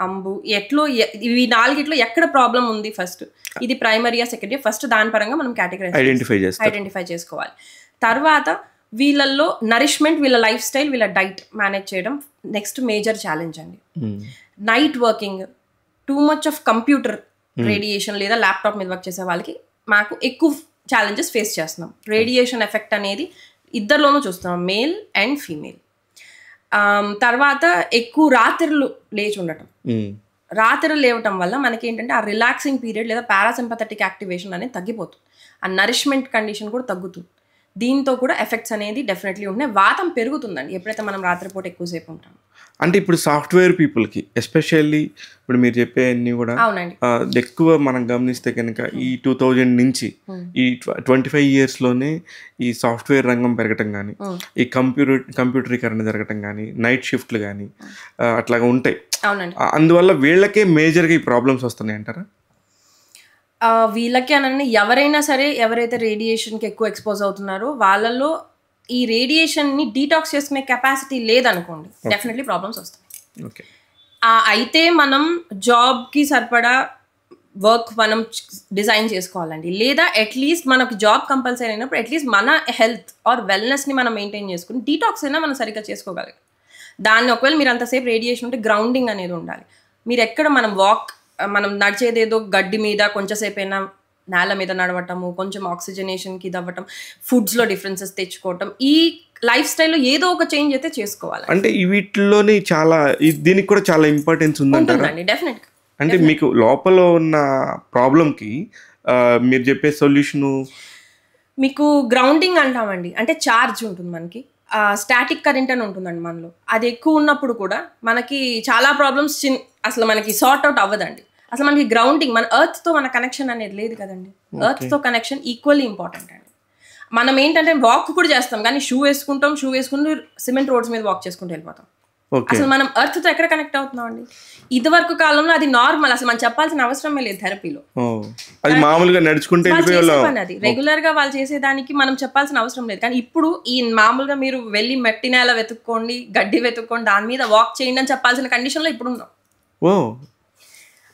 అంబు ఎట్లో ఇవి నాలుగిట్లో ఎక్కడ ప్రాబ్లం ఉంది ఫస్ట్ ఇది ప్రైమరీయా సెకండరీ ఫస్ట్ దాని పరంగా మనం కేటగరీ ఐడెంటిఫై చేసుకోవాలి తర్వాత వీళ్ళల్లో నరిష్మెంట్ వీళ్ళ లైఫ్ స్టైల్ వీళ్ళ డైట్ మేనేజ్ చేయడం నెక్స్ట్ మేజర్ ఛాలెంజ్ అండి hmm. Night working too much of computer hmm. Radiation లేదా ల్యాప్టాప్ మీద వర్క్ చేసే వాళ్ళకి మాకు ఎక్కువ ఛాలెంజెస్ ఫేస్ చేస్తున్నాం రేడియేషన్ ఎఫెక్ట్ అనేది ఇద్దరిలోనూ చూస్తున్నాం మేల్ అండ్ ఫీమేల్ తర్వాత ఎక్కువ రాత్రులు లేచి ఉండటం hmm. రాత్రులు లేవటం వల్ల మనకి ఏంటంటే ఆ రిలాక్సింగ్ పీరియడ్ లేదా పారాసింపథటిక్ యాక్టివేషన్ అనేది తగ్గిపోతుంది ఆ నరిష్మెంట్ కండిషన్ కూడా తగ్గుతుంది దీంతో కూడా ఎఫెక్ట్స్ అనేది డెఫినెట్లీ ఉన్నాయి వాతం పెరుగుతుందండి ఎప్పుడైతే మనం రాత్రిపూట ఎక్కువసేపు ఉంటాం అంటే ఇప్పుడు సాఫ్ట్వేర్ పీపుల్కి ఎస్పెషల్లీ ఇప్పుడు మీరు చెప్పే అన్ని కూడా ఎక్కువ మనం గమనిస్తే కనుక ఈ టూ hmm. థౌజండ్ నుంచి hmm. ఈ ట్వంటీ ఫైవ్ ఇయర్స్లోనే ఈ సాఫ్ట్వేర్ రంగం పెరగటం కానీ hmm. ఈ కంప్యూటర్ కంప్యూటరీకరణ జరగటం కానీ నైట్ షిఫ్ట్లు కానీ అట్లాగా ఉంటాయి అందువల్ల వీళ్ళకే మేజర్గా ఈ ప్రాబ్లమ్స్ వస్తున్నాయి అంటారా వీళ్ళకి అనని ఎవరైనా సరే ఎవరైతే రేడియేషన్కి ఎక్కువ ఎక్స్పోజ్ అవుతున్నారో వాళ్ళలో ఈ రేడియేషన్ని డీటాక్స్ చేసుకునే కెపాసిటీ లేదనుకోండి డెఫినెట్లీ ప్రాబ్లమ్స్ వస్తాయి అయితే మనం జాబ్కి సరిపడా వర్క్ మనం డిజైన్ చేసుకోవాలండి లేదా అట్లీస్ట్ మనకు జాబ్ కంపల్సరీ అయినప్పుడు అట్లీస్ట్ మన హెల్త్ ఆర్ వెల్నెస్ని మనం మెయింటైన్ చేసుకుని డీటాక్స్ అయినా మనం సరిగ్గా చేసుకోగలం దాన్ని ఒకవేళ మీరు అంతసేపు రేడియేషన్ ఉంటే గ్రౌండింగ్ అనేది ఉండాలి మీరు ఎక్కడ మనం వాక్ మనం నడిచేదేదో గడ్డి మీద కొంచెంసేపు అయినా నేల మీద నడవటము కొంచెం ఆక్సిజనేషన్కి ఇది అవ్వటం ఫుడ్స్లో డిఫరెన్సెస్ తెచ్చుకోవటం ఈ లైఫ్ స్టైల్లో ఏదో ఒక చేంజ్ అయితే చేసుకోవాలి అంటే వీటిలోనే చాలా దీనికి కూడా చాలా ఇంపార్టెన్స్ ఉందండి డెఫినెట్ అంటే మీకు లోపల ఉన్న ప్రాబ్లంకి మీరు చెప్పే సొల్యూషను మీకు గ్రౌండింగ్ అంటామండి అంటే ఛార్జ్ ఉంటుంది మనకి స్టాటిక్ కరెంట్ అని ఉంటుందండి మనలో అది ఎక్కువ ఉన్నప్పుడు కూడా మనకి చాలా ప్రాబ్లమ్స్ చిన్ అసలు మనకి సార్ట్ అవుట్ అవ్వదండి అసలు మనకి గ్రౌండింగ్ మన ఎర్త్ తో మన కనెక్షన్ అనేది లేదు కదండి ఎర్త్ తో కనెక్షన్ ఈక్వల్లీ ఇంపార్టెంట్ అండి మనం ఏంటంటే వాక్ కూడా చేస్తాం కానీ షూ వేసుకుంటాం షూ వేసుకుంటూ సిమెంట్ రోడ్స్ మీద వాక్ చేసుకుంటూ వెళ్ళిపోతాం అసలు మనం ఎర్త్ తో ఎక్కడ కనెక్ట్ అవుతున్నాం అండి ఇది వరకు కాలంలో అది నార్మల్ అసలు మనం చెప్పాల్సిన అవసరమే లేదు థెరపీలో అది మామూలుగా నడుచుకుంటే అది రెగ్యులర్ గా వాళ్ళు చేసేదానికి మనం చెప్పాల్సిన అవసరం లేదు కానీ ఇప్పుడు ఈ మామూలుగా మీరు వెళ్ళి మెట్టి నేల వెతుక్కోండి గడ్డి వెతుక్కోండి దాని మీద వాక్ చేయండి అని చెప్పాల్సిన కండిషన్ లో ఇప్పుడు ఉన్నాం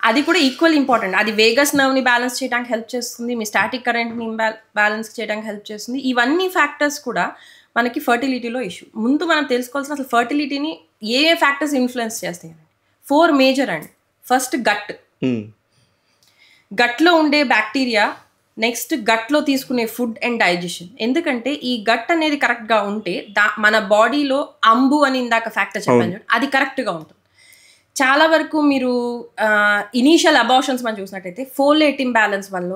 అది కూడా ఈక్వల్ ఇంపార్టెంట్ అది వేగస్ నర్వ్ని బ్యాలెన్స్ చేయడానికి హెల్ప్ చేస్తుంది మీ స్టాటిక్ కరెంట్ని బ్యాలెన్స్ చేయడానికి హెల్ప్ చేస్తుంది ఇవన్నీ ఫ్యాక్టర్స్ కూడా మనకి ఫర్టిలిటీలో ఇష్యూ ముందు మనం తెలుసుకోవాల్సిన అసలు ఫర్టిలిటీని ఏ ఏ ఫ్యాక్టర్స్ ఇన్ఫ్లుయెన్స్ చేస్తాయి four major and first gut గట్లో ఉండే బ్యాక్టీరియా నెక్స్ట్ గట్లో తీసుకునే ఫుడ్ అండ్ డైజెషన్ ఎందుకంటే ఈ గట్ అనేది కరెక్ట్గా ఉంటే దా మన బాడీలో అంబు అని ఇందాక ఫ్యాక్టర్ చెప్పాను అది కరెక్ట్గా ఉంటుంది చాలా వరకు మీరు ఇనీషియల్ అబార్షన్స్ మనం చూసినట్టయితే ఫోలేట్ ఇంబ్యాలెన్స్ వల్ల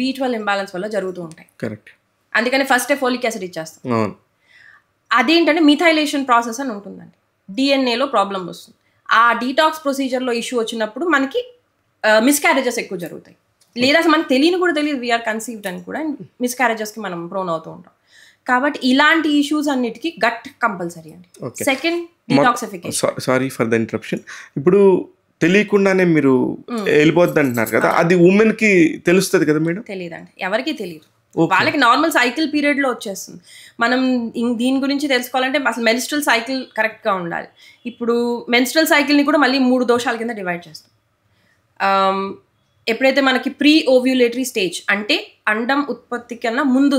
బీ ట్వెల్వ్ ఇంబ్యాలెన్స్ వల్ల జరుగుతూ ఉంటాయి కరెక్ట్ అందుకని ఫస్ట్ ఫోలిక్ యాసిడ్ ఇచ్చేస్తాం అదేంటంటే మిథైలేషన్ ప్రాసెస్ అని ఉంటుందండి డిఎన్ఏలో ప్రాబ్లం వస్తుంది ఆ డీటాక్స్ ప్రొసీజర్లో ఇష్యూ వచ్చినప్పుడు మనకి మిస్క్యారేజెస్ ఎక్కువ జరుగుతాయి లేదా మనకి తెలియని కూడా తెలియదు వీఆర్ కన్సీవ్డ్ అని కూడా మిస్క్యారేజెస్కి మనం ప్రోన్ అవుతూ ఉంటాం కాబట్టి ఇలాంటి ఇష్యూస్ అన్నిటికీ గట్ కంపల్సరీ అండి second detoxification sorry for the interruption ఇప్పుడు తెలియకుండానే మీరు hmm. వెళ్ళిపోద్ది అంటున్నారు కదా ah. అది ఉమెన్ కి తెలుస్తుంది కదా మేడం తెలియదండి ఎవరికి తెలియదు వాళ్ళకి నార్మల్ సైకిల్ పీరియడ్ లో వచ్చేస్తుంది మనం దీని గురించి తెలుసుకోవాలంటే అసలు మెన్స్ట్రల్ సైకిల్ కరెక్ట్ గా ఉండాలి ఇప్పుడు మెన్స్ట్రల్ సైకిల్ ని కూడా మళ్ళీ మూడు దోషాల కింద డివైడ్ చేస్తాం um, ఎప్పుడైతే మనకి ప్రీ ఓవ్యులేటరీ స్టేజ్ అంటే అండం ఉత్పత్తి కన్నా ముందు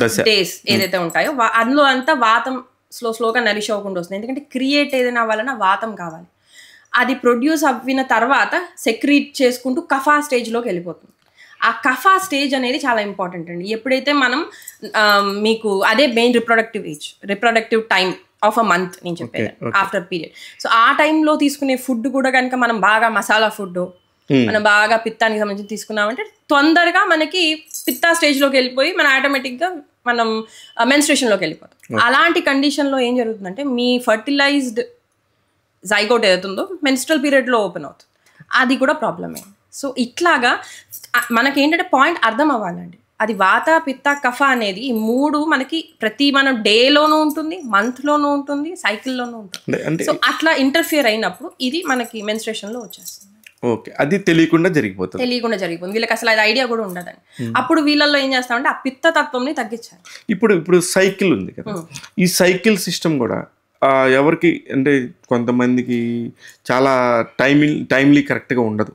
డేస్ ఏదైతే ఉంటాయో అందులో అంతా వాతం స్లో స్లోగా నరిష్ అవ్వకుండా వస్తుంది ఎందుకంటే క్రియేట్ ఏదైనా వలన వాతం కావాలి అది ప్రొడ్యూస్ అవ్విన తర్వాత సెక్రీట్ చేసుకుంటూ కఫా స్టేజ్లోకి వెళ్ళిపోతుంది ఆ కఫా స్టేజ్ అనేది చాలా ఇంపార్టెంట్ అండి ఎప్పుడైతే మనం మీకు అదే main reproductive age reproductive time of a month నేను చెప్పాను ఆఫ్టర్ పీరియడ్ సో ఆ టైంలో తీసుకునే ఫుడ్ కూడా కనుక మనం బాగా మసాలా ఫుడ్ Hmm. మనం బాగా పిత్తానికి సంబంధించి తీసుకున్నామంటే తొందరగా మనకి పిత్తా స్టేజ్ లోకి వెళ్ళిపోయి మన ఆటోమేటిక్ గా మనం మెన్స్ట్రేషన్ లోకి వెళ్ళిపోతాం hmm. అలాంటి కండిషన్ లో ఏం జరుగుతుందంటే మీ ఫర్టిలైజ్డ్ జైగోట్ ఏదైతుందో మెన్స్ట్రల్ పీరియడ్ లో ఓపెన్ అవుతుంది అది కూడా ప్రాబ్లమే సో ఇట్లాగా మనకి ఏంటంటే పాయింట్ అర్థం అవ్వాలండి అది వాత పిత్త కఫ అనేది ఈ మూడు మనకి ప్రతి మనం డేలోనూ ఉంటుంది మంత్ లోనూ ఉంటుంది సైకిల్లోనూ ఉంటుంది సో అట్లా ఇంటర్ఫియర్ అయినప్పుడు ఇది మనకి మెన్స్ట్రేషన్ లో వచ్చేస్తుంది ఓకే అది తెలియకుండా జరిగిపోతుంది తెలియకుండా జరిగిపోతుంది వీళ్ళకి అసలు అది ఐడియా కూడా ఉండదండి hmm. అప్పుడు వీళ్ళల్లో ఏం చేస్తామంటే ఆ పిత్త తత్వంని తగ్గించాలి ఇప్పుడు ఇప్పుడు సైకిల్ ఉంది కదా hmm. ఈ సైకిల్ సిస్టమ్ కూడా ఎవరికి అంటే కొంతమందికి చాలా టైమ్ టైమ్లీ కరెక్ట్గా ఉండదు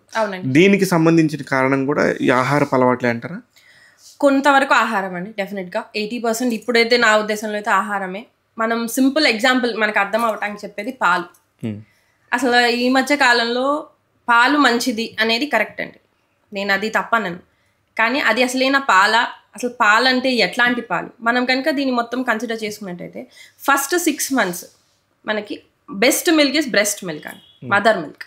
దీనికి సంబంధించిన కారణం కూడా ఈ ఆహారపు పలవాట్లే అంటారా కొంతవరకు ఆహారం అండి డెఫినెట్గా ఎయిటీ పర్సెంట్ ఇప్పుడైతే నా ఉద్దేశంలో అయితే ఆహారమే మనం సింపుల్ ఎగ్జాంపుల్ మనకు అర్థం అవటానికి చెప్పేది పాలు hmm. అసలు ఈ మధ్య కాలంలో పాలు మంచిది అనేది కరెక్ట్ అండి నేను అది తప్పనను కానీ అది అసలైన పాల అసలు పాలు అంటే ఎట్లాంటి పాలు మనం కనుక దీన్ని మొత్తం కన్సిడర్ చేసుకున్నట్టయితే ఫస్ట్ సిక్స్ మంత్స్ మనకి best milk is breast milk అని మదర్ మిల్క్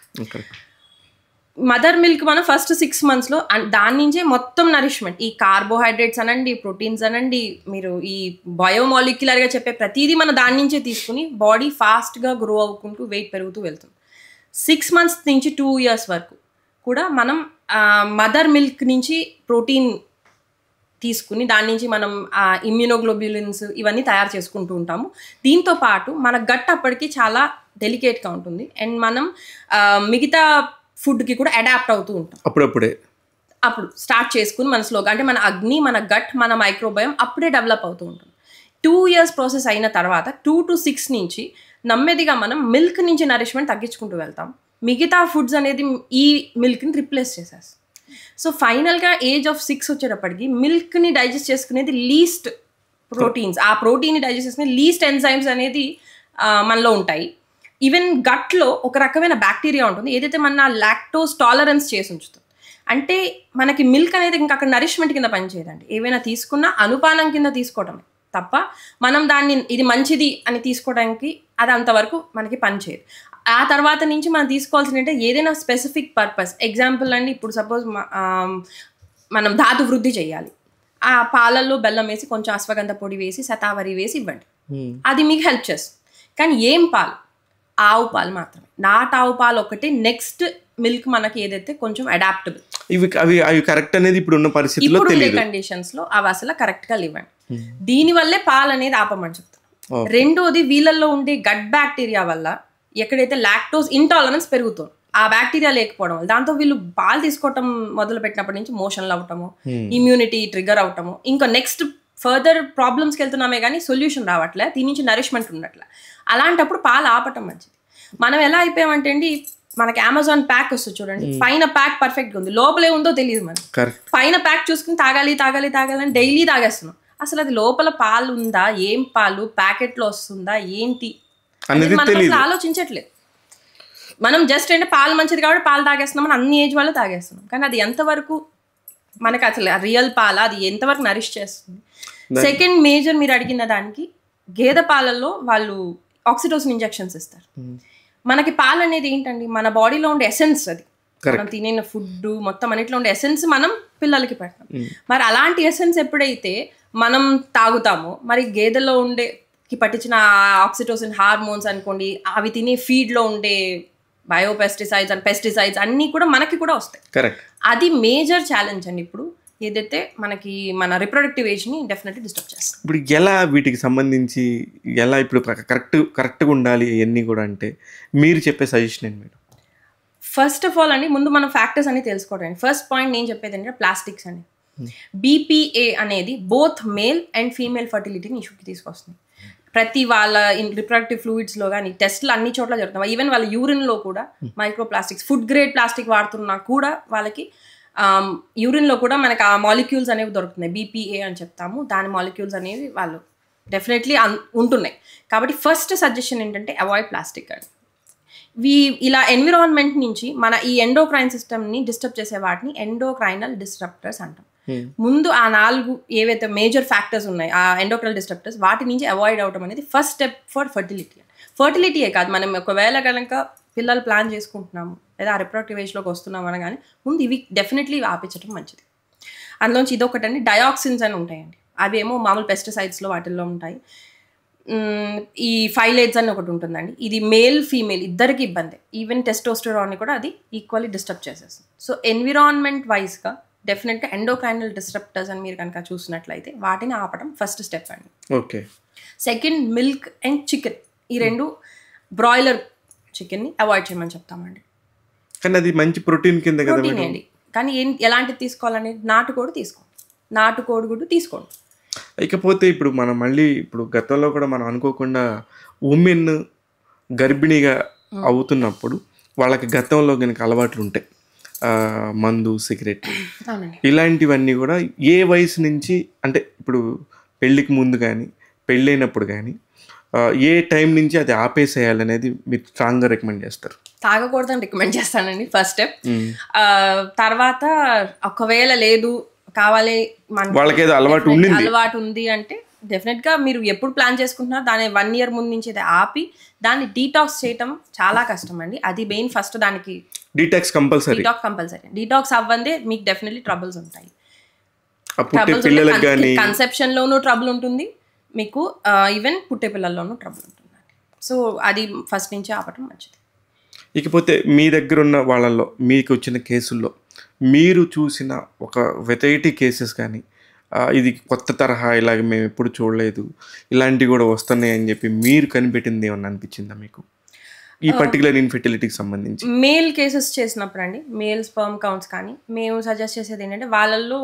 మదర్ మిల్క్ మనం ఫస్ట్ సిక్స్ మంత్స్లో దాని నుంచే మొత్తం నరిష్మెంట్ ఈ కార్బోహైడ్రేట్స్ అనండి ప్రోటీన్స్ అనండి మీరు ఈ బయోమాలిక్యులర్గా చెప్పే ప్రతిదీ మనం దాని నుంచే తీసుకుని బాడీ ఫాస్ట్గా గ్రో అవ్వుకుంటూ వెయిట్ పెరుగుతూ వెళ్తుంది సిక్స్ మంత్స్ నుంచి టూ ఇయర్స్ వరకు కూడా మనం మదర్ మిల్క్ నుంచి ప్రోటీన్ తీసుకుని దాని నుంచి మనం ఇమ్యూనోగ్లోబ్యులిన్స్ ఇవన్నీ తయారు చేసుకుంటూ ఉంటాము దీంతో పాటు మన గట్ అప్పటికి చాలా డెలికేట్గా ఉంటుంది అండ్ మనం మిగతా ఫుడ్కి కూడా అడాప్ట్ అవుతూ ఉంటాం అప్పుడప్పుడే అప్పుడు స్టార్ట్ చేసుకుని మన స్లోగా అంటే మన అగ్ని మన గట్ మన మైక్రోబయం అప్పుడే డెవలప్ అవుతూ ఉంటుంది టూ ఇయర్స్ ప్రాసెస్ అయిన తర్వాత టూ టు సిక్స్ నుంచి నమ్మేదిగా మనం మిల్క్ నుంచి నరిష్మెంట్ తగ్గించుకుంటూ వెళ్తాం మిగతా ఫుడ్స్ అనేది ఈ మిల్క్ని రిప్లేస్ చేసేస్తాం సో ఫైనల్గా ఏజ్ ఆఫ్ సిక్స్ వచ్చేటప్పటికి మిల్క్ని డైజెస్ట్ చేసుకునేది లీస్ట్ ప్రోటీన్స్ ఆ ప్రోటీన్ని డైజెస్ట్ చేసుకునే లీస్ట్ ఎంజైమ్స్ అనేది మనలో ఉంటాయి ఈవెన్ గట్లో ఒక రకమైన బ్యాక్టీరియా ఉంటుంది ఏదైతే మన లాక్టోస్ టాలరెన్స్ చేసి ఉంచుతుంది అంటే మనకి మిల్క్ అనేది ఇంకా అక్కడ నరిష్మెంట్ కింద పనిచేయదండి ఏవైనా తీసుకున్నా అనుపానం కింద తీసుకోవటమే తప్ప మనం దాన్ని ఇది మంచిది అని తీసుకోవడానికి అది అంతవరకు మనకి పనిచేయదు ఆ తర్వాత నుంచి మనం తీసుకోవాల్సిన అంటే ఏదైనా స్పెసిఫిక్ పర్పస్ ఎగ్జాంపుల్ అండి ఇప్పుడు సపోజ్ మనం ధాతు వృద్ధి చేయాలి ఆ పాలల్లో బెల్లం వేసి కొంచెం అశ్వగంధ పొడి వేసి శతావరి వేసి ఇవ్వండి అది మీకు హెల్ప్ చేస్తుంది కానీ ఏం పాలు ఆవు పాలు మాత్రమే నాట్ ఆవు పాలు ఒకటి నెక్స్ట్ మిల్క్ మనకి ఏదైతే కొంచెం అడాప్టబుల్ ఇవి అవి అవి కరెక్ట్ అనేది ఇప్పుడు ఉన్న పరిస్థితుల్లో ఇప్పుడు కండిషన్స్ లో అవి అసలు కరెక్ట్ గా ఇవ్వండి Hmm. వల్లే పాలు అనేది ఆపమని చెప్తున్నాం రెండోది వీళ్ళల్లో ఉండే గట్ బ్యాక్టీరియా వల్ల ఎక్కడైతే లాక్టోస్ ఇంటాలరెన్స్ పెరుగుతుంది ఆ బ్యాక్టీరియా లేకపోవడం వల్ల దాంతో వీళ్ళు పాలు తీసుకోవటం మొదలు పెట్టినప్పటి నుంచి మోషన్లు అవటము ఇమ్యూనిటీ hmm. ట్రిగర్ అవటము ఇంకా నెక్స్ట్ ఫర్దర్ ప్రాబ్లమ్స్కి వెళ్తున్నామే కానీ సొల్యూషన్ రావట్లే దీని నుంచి నరిష్మెంట్ ఉండట్లే అలాంటప్పుడు పాలు ఆపటం మంచిది మనం ఎలా అయిపోయామంటే అండి మనకి అమెజాన్ ప్యాక్ వస్తుంది చూడండి hmm. పైన ప్యాక్ పర్ఫెక్ట్గా ఉంది లోపలే ఉందో తెలియదు మనకి పైన ప్యాక్ చూసుకుని తాగాలి తాగాలి తాగాలి అని డైలీ తాగేస్తున్నాం అసలు అది లోపల పాలు ఉందా ఏం పాలు ప్యాకెట్లో వస్తుందా ఏంటి మనం ఆలోచించట్లేదు మనం జస్ట్ అంటే పాలు మంచిది కాబట్టి పాలు తాగేస్తున్నాం అని అన్ని ఏజ్ వాళ్ళు తాగేస్తున్నాం కానీ అది ఎంతవరకు మనకు అసలు రియల్ పాల అది ఎంతవరకు నరిష్ చేస్తుంది సెకండ్ మేజర్ మీరు అడిగిన దానికి గేదె పాలల్లో వాళ్ళు ఆక్సిటోసిన్ ఇంజెక్షన్స్ ఇస్తారు hmm. మనకి పాలు అనేది ఏంటండి మన బాడీలో ఉండే ఎసెన్స్ అది మనం తినే ఫుడ్ మొత్తం అన్నిట్లో ఉండే ఎసెన్స్ మనం పిల్లలకి పెడతాం hmm. మరి అలాంటి ఎసెన్స్ ఎప్పుడైతే మనం తాగుతాము మరి గేదెల్లో ఉండే పట్టించిన ఆక్సిటోసిన్ హార్మోన్స్ అనుకోండి అవి తిని ఫీడ్లో ఉండే బయో పెస్టిసైడ్స్ అండ్ పెస్టిసైడ్స్ అన్నీ కూడా మనకి కూడా వస్తాయి కరెక్ట్ అది మేజర్ ఛాలెంజ్ అండి ఇప్పుడు ఏదైతే మనకి మన రిప్రొడక్టివ్ ఏజ్ని డెఫినెట్లీ డిస్టర్బ్ చేస్తుంది ఇప్పుడు ఎలా వీటికి సంబంధించి ఎలా ఇప్పుడు కరెక్ట్ కరెక్ట్గా ఉండాలి ఇవన్నీ కూడా అంటే మీరు చెప్పే సజెషన్ ఏంటి మేడం ఫస్ట్ ఆఫ్ ఆల్ అండి ముందు మనం ఫ్యాక్టర్స్ అన్ని తెలుసుకోవడం ఫస్ట్ పాయింట్ నేను చెప్పేది ఏంటంటే ప్లాస్టిక్స్ అండి బీపీఏ అనేది బోత్ మేల్ అండ్ ఫీమేల్ ఫర్టిలిటీని ఇష్యూకి తీసుకొస్తుంది ప్రతి వాళ్ళ రిప్రొడక్టివ్ ఫ్లూయిడ్స్లో కానీ టెస్ట్లు అన్ని చోట్ల జరుగుతాయి ఈవెన్ వాళ్ళ యూరిన్లో కూడా micro plastics food grade plastic వాడుతున్నా కూడా వాళ్ళకి యూరిన్లో కూడా మనకి ఆ మాలిక్యూల్స్ అనేవి దొరుకుతున్నాయి బీపీఏ అని చెప్తాము దాని మాలిక్యూల్స్ అనేవి వాళ్ళు డెఫినెట్లీ ఉంటున్నాయి కాబట్టి ఫస్ట్ సజెషన్ ఏంటంటే అవాయిడ్ ప్లాస్టిక్ అండ్ వీ ఇలా ఎన్విరాన్మెంట్ నుంచి మన ఈ ఎండోక్రైన్ సిస్టమ్ని డిస్టర్బ్ చేసే వాటిని ఎండోక్రైనల్ డిస్ట్రప్టర్స్ అంటాం Hmm. ముందు ఆ నాలుగు ఏవైతే మేజర్ ఫ్యాక్టర్స్ ఉన్నాయి ఆ ఎండోక్రల్ డిస్టర్బ్టర్స్ వాటి నుంచి అవాయిడ్ అవడం అనేది ఫస్ట్ స్టెప్ ఫర్ ఫర్టిలిటీ ఫర్టిలిటీయే కాదు మనం ఒకవేళ కనుక పిల్లలు ప్లాన్ చేసుకుంటున్నాము లేదా రిప్రొడక్టివ్ ఏజ్లోకి వస్తున్నాం అనగానే ముందు ఇవి డెఫినెట్లీ ఆపించడం మంచిది అందులోంచి ఇదొకటండి డయాక్సిన్స్ అని ఉంటాయండి అవి ఏమో మామూలు పెస్టిసైడ్స్లో వాటిల్లో ఉంటాయి ఈ ఫైలేజ్ అని ఒకటి ఉంటుందండి ఇది మేల్ ఫీమేల్ ఇద్దరికి ఇబ్బంది ఈవెన్ టెస్టోస్టెరాన్ని కూడా అది ఈక్వల్లీ డిస్టర్బ్ చేసేస్తుంది సో ఎన్విరాన్మెంట్ వైజ్గా డెఫినెట్గా ఎండోక్రైనల్ డిస్ట్రప్టర్స్ అని మీరు కనుక చూసినట్లయితే వాటిని ఆపడం ఫస్ట్ స్టెప్ అండి okay second milk and chicken ఈ రెండు బ్రాయిలర్ చికెన్ని అవాయిడ్ చేయమని చెప్తామండి కానీ అది మంచి ప్రోటీన్ కింద ప్రోటీన్ అండి కానీ ఏం ఎలాంటిది తీసుకోవాలని నాటుకోడి తీసుకోండి నాటుకోడి కూడా తీసుకోండి ఇకపోతే ఇప్పుడు మనం మళ్ళీ ఇప్పుడు గతంలో కూడా మనం అనుకోకుండా ఉమెన్ గర్భిణిగా అవుతున్నప్పుడు వాళ్ళకి గతంలో కనుక అలవాట్లు ఉంటాయి మందు సిగరెట్ ఇలాంటివన్నీ కూడా ఏ వయసు నుంచి అంటే ఇప్పుడు పెళ్ళికి ముందు కానీ పెళ్ళైనప్పుడు కానీ ఏ టైం నుంచి అది ఆపేసేయాలనేది మీరు స్ట్రాంగ్గా రికమెండ్ చేస్తారు తాగకూడదని రికమెండ్ చేస్తానండి ఫస్ట్ స్టెప్ తర్వాత ఒకవేళ లేదు కావాలి వాళ్ళకేదో అలవాటు అలవాటు ఉంది అంటే డెఫినెట్గా మీరు ఎప్పుడు ప్లాన్ చేసుకుంటున్నారు దాని వన్ ఇయర్ ముందు నుంచి ఆపి దాన్ని డీటాక్స్ చేయటం చాలా కష్టం అండి అది మెయిన్ ఫస్ట్ దానికి detox compulsory detox compulsory detox అవ్వందే మీకు డెఫినెట్లీ ట్రబుల్స్ ఉంటాయి కన్సెప్షన్లోనూ ట్రబుల్ ఉంటుంది మీకు ఈవెన్ పుట్టే పిల్లల్లోనూ ట్రబుల్ ఉంటుంది సో అది ఫస్ట్ నుంచే ఆపటం మంచిది ఇకపోతే మీ దగ్గర ఉన్న వాళ్ళల్లో మీకు వచ్చిన కేసుల్లో మీరు చూసిన ఒక వెరైటీ కేసెస్ కానీ ఇది కొత్త తరహా ఇలాగ మేము ఎప్పుడు చూడలేదు ఇలాంటివి కూడా వస్తున్నాయి అని చెప్పి మీరు కనిపెట్టింది ఏమన్నా అనిపించిందా మీకు ఈ పర్టికులర్ ఇన్ఫెర్టిలిటీకి సంబంధించి మేల్ కేసెస్ చేసినప్పుడు అండి మేల్ స్పర్మ్ కౌంట్స్ కానీ మేము సజెస్ట్ చేసేది ఏంటంటే వాళ్ళల్లో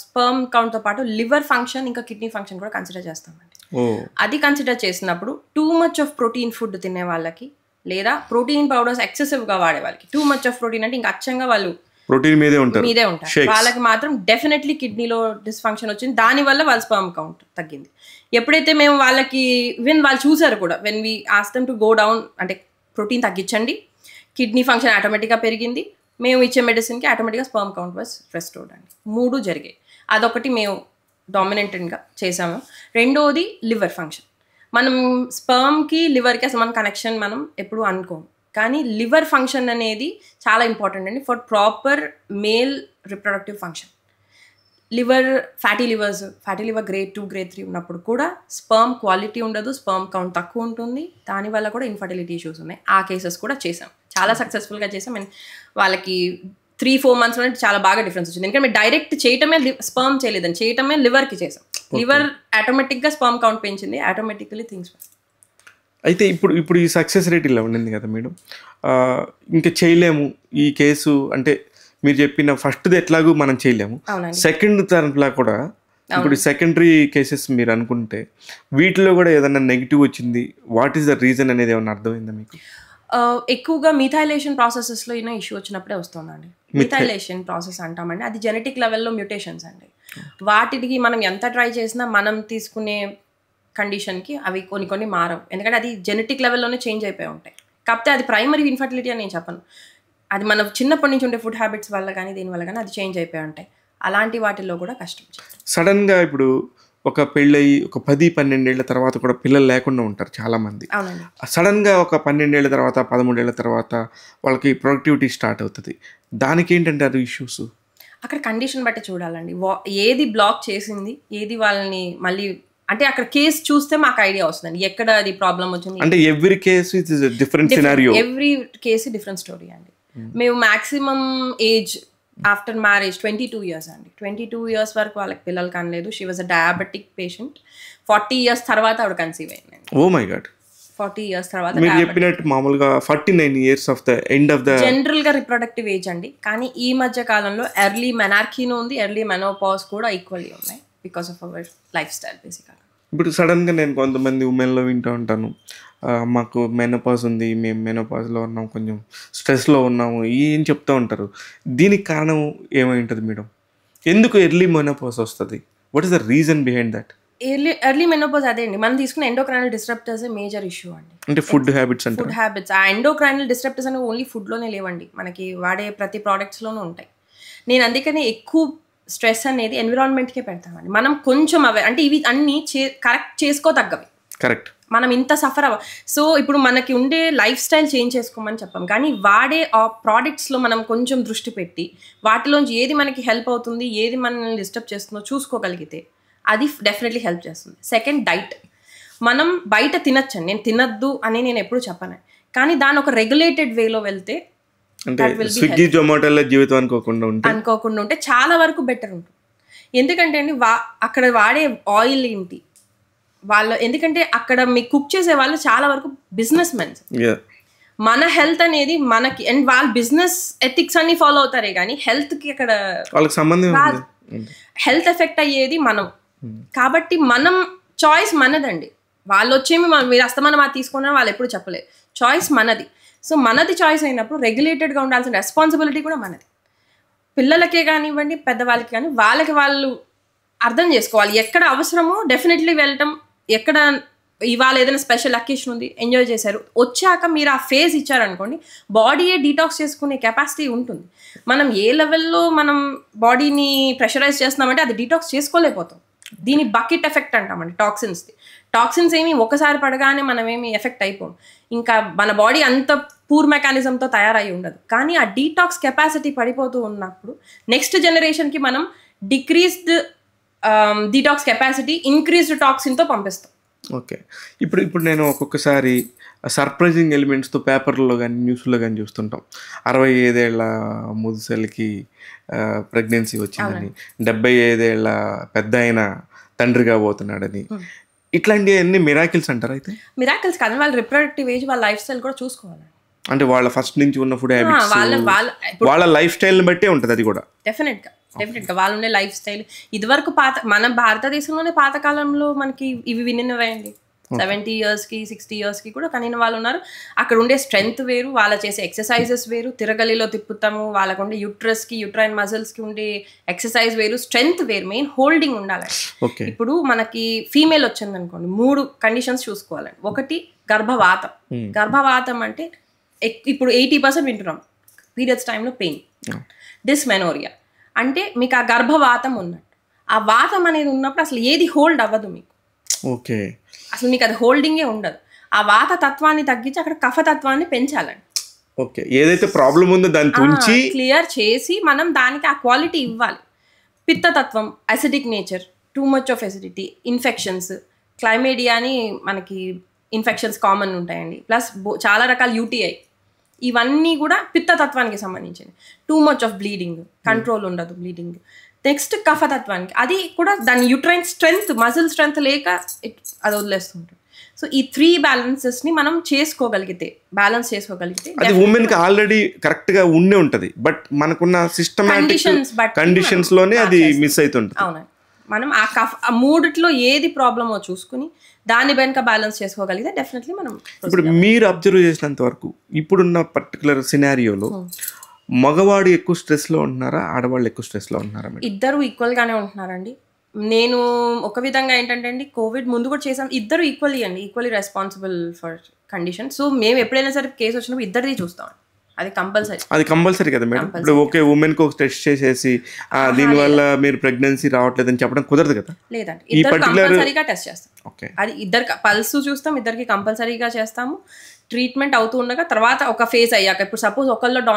స్పర్మ్ కౌంట్తో పాటు లివర్ ఫంక్షన్ ఇంకా కిడ్నీ ఫంక్షన్ కూడా కన్సిడర్ చేస్తామండి అది కన్సిడర్ చేసినప్పుడు too much of protein food తినే వాళ్ళకి లేదా ప్రోటీన్ పౌడర్స్ ఎక్సెసివ్గా వాడే వాళ్ళకి టూ మచ్ ఆఫ్ ప్రోటీన్ అంటే ఇంకా అచ్చంగా వాళ్ళు ప్రోటీన్ మీదే ఉంటారు మీదే ఉంటారు వాళ్ళకి మాత్రం డెఫినెట్లీ కిడ్నీలో డిస్ఫంక్షన్ వచ్చింది దానివల్ల వాళ్ళ స్పర్మ్ కౌంట్ తగ్గింది ఎప్పుడైతే మేము వాళ్ళకి వెన్ వాళ్ళు చూసారు కూడా వెన్ వీ ఆస్తం టు గో డౌన్ అంటే ప్రోటీన్ తగ్గించండి కిడ్నీ ఫంక్షన్ ఆటోమేటిక్గా పెరిగింది మేము ఇచ్చే మెడిసిన్కి ఆటోమేటిక్గా స్పర్మ్ కౌంట్ వాస్ రెస్టోర్డ్ అండి మూడు జరిగాయి అదొకటి మేము డామినెంట్గా చేసాము రెండోది లివర్ ఫంక్షన్ మనం స్పర్మ్కి లివర్కి అసలు మన కనెక్షన్ మనం ఎప్పుడు అనుకోము కానీ లివర్ ఫంక్షన్ అనేది చాలా ఇంపార్టెంట్ అండి for proper male reproductive function liver fatty livers fatty liver grade two grade three ఉన్నప్పుడు కూడా స్పర్మ్ క్వాలిటీ ఉండదు స్పర్మ్ కౌంట్ తక్కువ ఉంటుంది దానివల్ల కూడా ఇన్ఫర్టిలిటీ ఇష్యూస్ ఉన్నాయి ఆ కేసెస్ కూడా చేసాం చాలా సక్సెస్ఫుల్గా చేసాం అండ్ వాళ్ళకి త్రీ ఫోర్ మంత్స్ నుండి చాలా బాగా డిఫరెన్స్ వచ్చింది ఎందుకంటే మేము డైరెక్ట్ చేయటమే స్పర్మ్ చేయలేదని చేయటమే లివర్కి చేసాం లివర్ ఆటోమేటిక్గా స్పర్మ్ కౌంట్ పెంచింది ఆటోమేటికలీ థింగ్స్ అయితే ఇప్పుడు ఇప్పుడు ఈ సక్సెస్ రేట్ ఇలా ఉండింది కదా మేడం ఇంకా చేయలేము ఈ కేసు అంటే మీరు చెప్పిన ఫస్ట్ది ఎట్లాగూ మనం చేయలేము సెకండ్ తరఫులా కూడా ఇప్పుడు సెకండరీ కేసెస్ మీరు అనుకుంటే వీటిలో కూడా ఏదైనా నెగిటివ్ వచ్చింది వాట్ ఈస్ ద రీజన్ అనేది ఏమైనా అర్థమైందా మీకు ఎక్కువగా మిథైలేషన్ ప్రాసెసెస్లో అయినా ఇష్యూ వచ్చినప్పుడే వస్తుందండి మిథైలేషన్ ప్రాసెస్ అంటామండి అది జెనెటిక్ లెవెల్లో మ్యూటేషన్స్ అండి వాటికి మనం ఎంత ట్రై చేసినా మనం తీసుకునే కండిషన్కి అవి కొన్ని కొన్ని మారవు ఎందుకంటే అది జెనెటిక్ లెవెల్లోనే చేంజ్ అయిపోయి ఉంటాయి కాకపోతే అది ప్రైమరీ ఇన్ఫర్టిలిటీ అని నేను చెప్పను అది మనం చిన్నప్పటి నుంచి ఉండే ఫుడ్ హ్యాబిట్స్ వల్ల కానీ దీనివల్ల కానీ అది చేంజ్ అయిపోయి ఉంటాయి అలాంటి వాటిల్లో కూడా కష్టం సడన్గా ఇప్పుడు ఒక పెళ్ళయి ఒక పది పన్నెండేళ్ల తర్వాత కూడా పిల్లలు లేకుండా ఉంటారు చాలామంది సడన్గా ఒక పన్నెండేళ్ల తర్వాత పదమూడేళ్ల తర్వాత వాళ్ళకి ప్రొడక్టివిటీ స్టార్ట్ అవుతుంది దానికి ఏంటంటే అది ఇష్యూస్ అక్కడ కండిషన్ బట్టి చూడాలండి ఏది బ్లాక్ చేసింది ఏది వాళ్ళని మళ్ళీ అంటే అక్కడ కేసు చూస్తే మాకు ఐడియా వస్తుందండి ఎక్కడ అది ప్రాబ్లం వచ్చింది అంటే every case it is different scenario every case different story అండి hmm. మేము maximum age after marriage twenty two years అండి ట్వంటీ టూ ఇయర్స్ వరకు వాళ్ళకి పిల్లలు కనలేదు she was a diabetic patient forty years తర్వాత ఆవిడ కన్సీవ్ అయింది oh my god forty years తర్వాత మీరు చెప్పినట్టు మామూలుగా forty nine years of the end of the general గా రిప్రొడక్టివ్ ఏజ్ అండి కానీ ఈ మధ్య కాలంలో ఎర్లీ మెనార్కీను ఉంది ఎర్లీ మెనోపాస్ కూడా ఈక్వల్లీ ఉన్నాయి because of our life style basically ఇప్పుడు సడన్గా నేను కొంతమంది ఉమెన్లో వింటూ ఉంటాను మాకు మెనోపాస్ ఉంది మేము మెనోపాస్లో ఉన్నాం కొంచెం స్ట్రెస్లో ఉన్నాము ఏం చెప్తూ ఉంటారు దీనికి కారణం ఏమై ఉంటుంది మేడం ఎందుకు ఎర్లీ మెనోపాస్ వస్తుంది what is the reason behind that early early menopause అదే అండి మనం తీసుకున్న ఎండోక్రైనల్ డిస్ట్రప్టర్స్ మేజర్ ఇష్యూ అండి అంటే ఫుడ్ హ్యాబిట్స్ అంటే ఫుడ్ హ్యాబిట్స్ ఆ ఎండోక్రైనల్ డిస్ట్రప్టర్స్ అనేవి ఓన్లీ ఫుడ్లోనే లేవండి మనకి వాడే ప్రతి ప్రోడక్ట్స్లోనూ ఉంటాయి నేను అందుకని ఎక్కువ స్ట్రెస్ అనేది ఎన్విరాన్మెంట్కే పెడతామండి మనం కొంచెం అవే అంటే ఇవి అన్నీ చే కరెక్ట్ తగ్గవి కరెక్ట్ మనం ఇంత సఫర్ అవ సో ఇప్పుడు మనకి ఉండే లైఫ్ స్టైల్ చేంజ్ చేసుకోమని చెప్పాం కానీ వాడే ఆ ప్రోడక్ట్స్లో మనం కొంచెం దృష్టి పెట్టి వాటిలోంచి ఏది మనకి హెల్ప్ అవుతుంది ఏది మనల్ని డిస్టర్బ్ చేస్తుందో చూసుకోగలిగితే అది డెఫినెట్లీ హెల్ప్ చేస్తుంది సెకండ్ డైట్ మనం బయట తినచ్చండి నేను తినద్దు అని నేను ఎప్పుడు చెప్పను కానీ దాని ఒక రెగ్యులేటెడ్ వేలో వెళ్తే అంటే స్విగ్గీ జొమాటోలో జీవితం అనుకోకుండా ఉంటే అనుకోకుండా ఉంటే చాలా వరకు బెటర్ ఉంటుంది ఎందుకంటే అండి వా అక్కడ వాడే ఆయిల్ ఏంటి వాళ్ళు ఎందుకంటే అక్కడ మీకు కుక్ చేసే వాళ్ళు చాలా వరకు బిజినెస్ మెన్ మన హెల్త్ అనేది మనకి అండ్ వాళ్ళు బిజినెస్ ఎథిక్స్ అన్ని ఫాలో అవుతారే కానీ హెల్త్ కి అక్కడ వాళ్ళకి సంబంధం హెల్త్ ఎఫెక్ట్ అయ్యేది మనం hmm. కాబట్టి మనం చాయిస్ మనదండి వాళ్ళు వచ్చేమి మీరు అస్తమానం అది తీసుకున్నా వాళ్ళు ఎప్పుడు చెప్పలేదు చాయిస్ మనది సో మనది చాయిస్ అయినప్పుడు రెగ్యులేటెడ్గా ఉండాల్సిన రెస్పాన్సిబిలిటీ కూడా మనది పిల్లలకే కానివ్వండి పెద్దవాళ్ళకి కానీ వాళ్ళకి వాళ్ళు అర్థం చేసుకోవాలి ఎక్కడ అవసరమో డెఫినెట్లీ వెళ్ళటం ఎక్కడ ఇవాళ ఏదైనా స్పెషల్ అకేషన్ ఉంది ఎంజాయ్ చేశారు వచ్చాక మీరు ఆ ఫేజ్ ఇచ్చారనుకోండి బాడీయే డీటాక్స్ చేసుకునే కెపాసిటీ ఉంటుంది మనం ఏ లెవెల్లో మనం బాడీని ప్రెషరైజ్ చేస్తున్నామంటే అది డీటాక్స్ చేసుకోలేకపోతాం దీని బకెట్ ఎఫెక్ట్ అంటామండి టాక్సిన్స్ది టాక్సిన్స్ ఏమి ఒకసారి పడగానే మనం ఏమి ఎఫెక్ట్ అయిపోం ఇంకా మన బాడీ అంత పూర్ మెకానిజంతో తయారై ఉండదు కానీ ఆ డీటాక్స్ కెపాసిటీ పడిపోతూ ఉన్నప్పుడు నెక్స్ట్ జనరేషన్కి మనం డిక్రీస్డ్ డీటాక్స్ కెపాసిటీ ఇంక్రీజ్డ్ టాక్సిన్తో పంపిస్తాం ఓకే ఇప్పుడు ఇప్పుడు నేను ఒక్కొక్కసారి సర్ప్రైజింగ్ ఎలిమెంట్స్తో పేపర్లో కానీ న్యూస్లో కానీ చూస్తుంటాం అరవై ఐదేళ్ల ముదుసలికి ప్రెగ్నెన్సీ వచ్చిందని డెబ్బై ఐదేళ్ల పెద్ద అయిన పోతున్నాడని ఇట్లాంటివి ఇట్లాంటివన్నీ మిరాకిల్స్ అంటారు అయితే మిరాకిల్స్ కాదు వాళ్ళ రిప్రొడక్టివ్ ఏజ్ వాళ్ళ లైఫ్ స్టైల్ కూడా చూసుకోవాలి అంటే వాళ్ళ ఫస్ట్ నుంచి ఉన్న ఫుడ్ హ్యాబిట్స్ వాళ్ళ వాళ్ళ వాళ్ళ లైఫ్ స్టైల్ బట్టే ఉంటుంది అది కూడా డెఫినెట్ గా డెఫినెట్ గా వాళ్ళు ఉండే లైఫ్ స్టైల్ ఇదివరకు పాత మన భారతదేశంలోనే పాతకాలంలో మనకి ఇవి వినినవేయండి సెవెంటీ ఇయర్స్ కి సిక్స్టీ ఇయర్స్ కి కూడా కనీన వాళ్ళు ఉన్నారు అక్కడ ఉండే స్ట్రెంగ్త్ వేరు వాళ్ళ చేసే ఎక్సర్సైజెస్ వేరు తిరగలిలో తిప్పుతాము వాళ్ళకు ఉండే యూట్రస్ కి యూట్రైన్ కి ఉండే ఎక్సర్సైజ్ వేరు స్ట్రెంగ్త్ వేరు మెయిన్ హోల్డింగ్ ఉండాలండి ఇప్పుడు మనకి ఫీమేల్ వచ్చింది అనుకోండి మూడు కండిషన్స్ చూసుకోవాలండి ఒకటి గర్భవాతం hmm. గర్భవాతం అంటే ఇప్పుడు ఎయిటీ పర్సెంట్ వింటున్నాం పీరియడ్స్ టైంలో పెయిన్ డిస్మెనోరియా అంటే మీకు ఆ గర్భవాతం ఉన్నట్టు ఆ వాతం అనేది ఉన్నప్పుడు అసలు ఏది హోల్డ్ అవ్వదు మీకు ఓకే అసలు మీకు అది హోల్డింగే ఉండదు ఆ వాత తత్వాన్ని తగ్గించి అక్కడ కఫతత్వాన్ని పెంచాలండి ఓకే ఏదైతే ప్రాబ్లం ఉందో దాన్ని క్లియర్ చేసి మనం దానికి ఆ క్వాలిటీ ఇవ్వాలి పిత్తతత్వం acidic nature too much of acidity infections క్లైమేడియాని మనకి ఇన్ఫెక్షన్స్ కామన్ ఉంటాయండి ప్లస్ చాలా రకాల యూటీఐ ఇవన్నీ కూడా పిత్తతత్వానికి సంబంధించింది too much of bleeding control ఉండదు బ్లీడింగ్ నెక్స్ట్ కఫతత్వానికి అది కూడా దాని యూట్రైన్ స్ట్రెంగ్త్ మజిల్ స్ట్రెంగ్త్ లేక ఇట్ అది వదిలేస్తుంటుంది సో ఈ త్రీ బ్యాలెన్సెస్ ని మనం చేసుకోగలిగితే బ్యాలెన్స్ చేసుకోగలిగితే అది ఉమెన్ కి ఆల్రెడీ కరెక్ట్ గా ఉండే ఉంటది బట్ మనకున్న సిస్టమ్ కండిషన్స్ లోనే అది మిస్ అవుతుంటుంది అవునండి మనం ఆ కఫ్ ఆ మూడిట్లో ఏది ప్రాబ్లమో చూసుకుని దాన్ని వెనక బ్యాలెన్స్ చేసుకోగలిగితే డెఫినెట్లీ మనం ఇప్పుడు మీరు అబ్జర్వ్ చేసినంత వరకు ఇప్పుడున్న పర్టికులర్ సినారియోలో hmm. మగవాడు ఎక్కువ స్ట్రెస్లో ఉంటున్నారా ఆడవాళ్ళు ఎక్కువ స్ట్రెస్లో ఉంటున్నారా ఇద్దరు ఈక్వల్గానే ఉంటున్నారండి నేను ఒక విధంగా ఏంటంటే అండి కోవిడ్ ముందు కూడా చేసాం ఇద్దరు ఈక్వల్లీ అండి equally responsible for condition so మేము ఎప్పుడైనా సరే కేసు వచ్చినప్పుడు ఇద్దరిది చూస్తాం అది కంపల్సరీ అది కంపల్సరీ కదా మేడం ఇప్పుడు ఓకే ఉమెన్ కు టెస్ట్ చేసేసి దీని వల్ల మీరు ప్రెగ్నెన్సీ రావట్లేదు అని చెప్పడం కుదరదు కదా లేదండి ఇద్దరు కంపల్సరీగా టెస్ట్ చేస్తాం ఓకే అది ఇద్దరు పల్స్ చూస్తాం ఇద్దరికి కంపల్సరీగా చేస్తాము ట్రీట్మెంట్ అవుతూ ఉండగా తర్వాత ఒక ఫేజ్ అయ్యాక ఇప్పుడు సపోజ్ ఒకళ్ళలో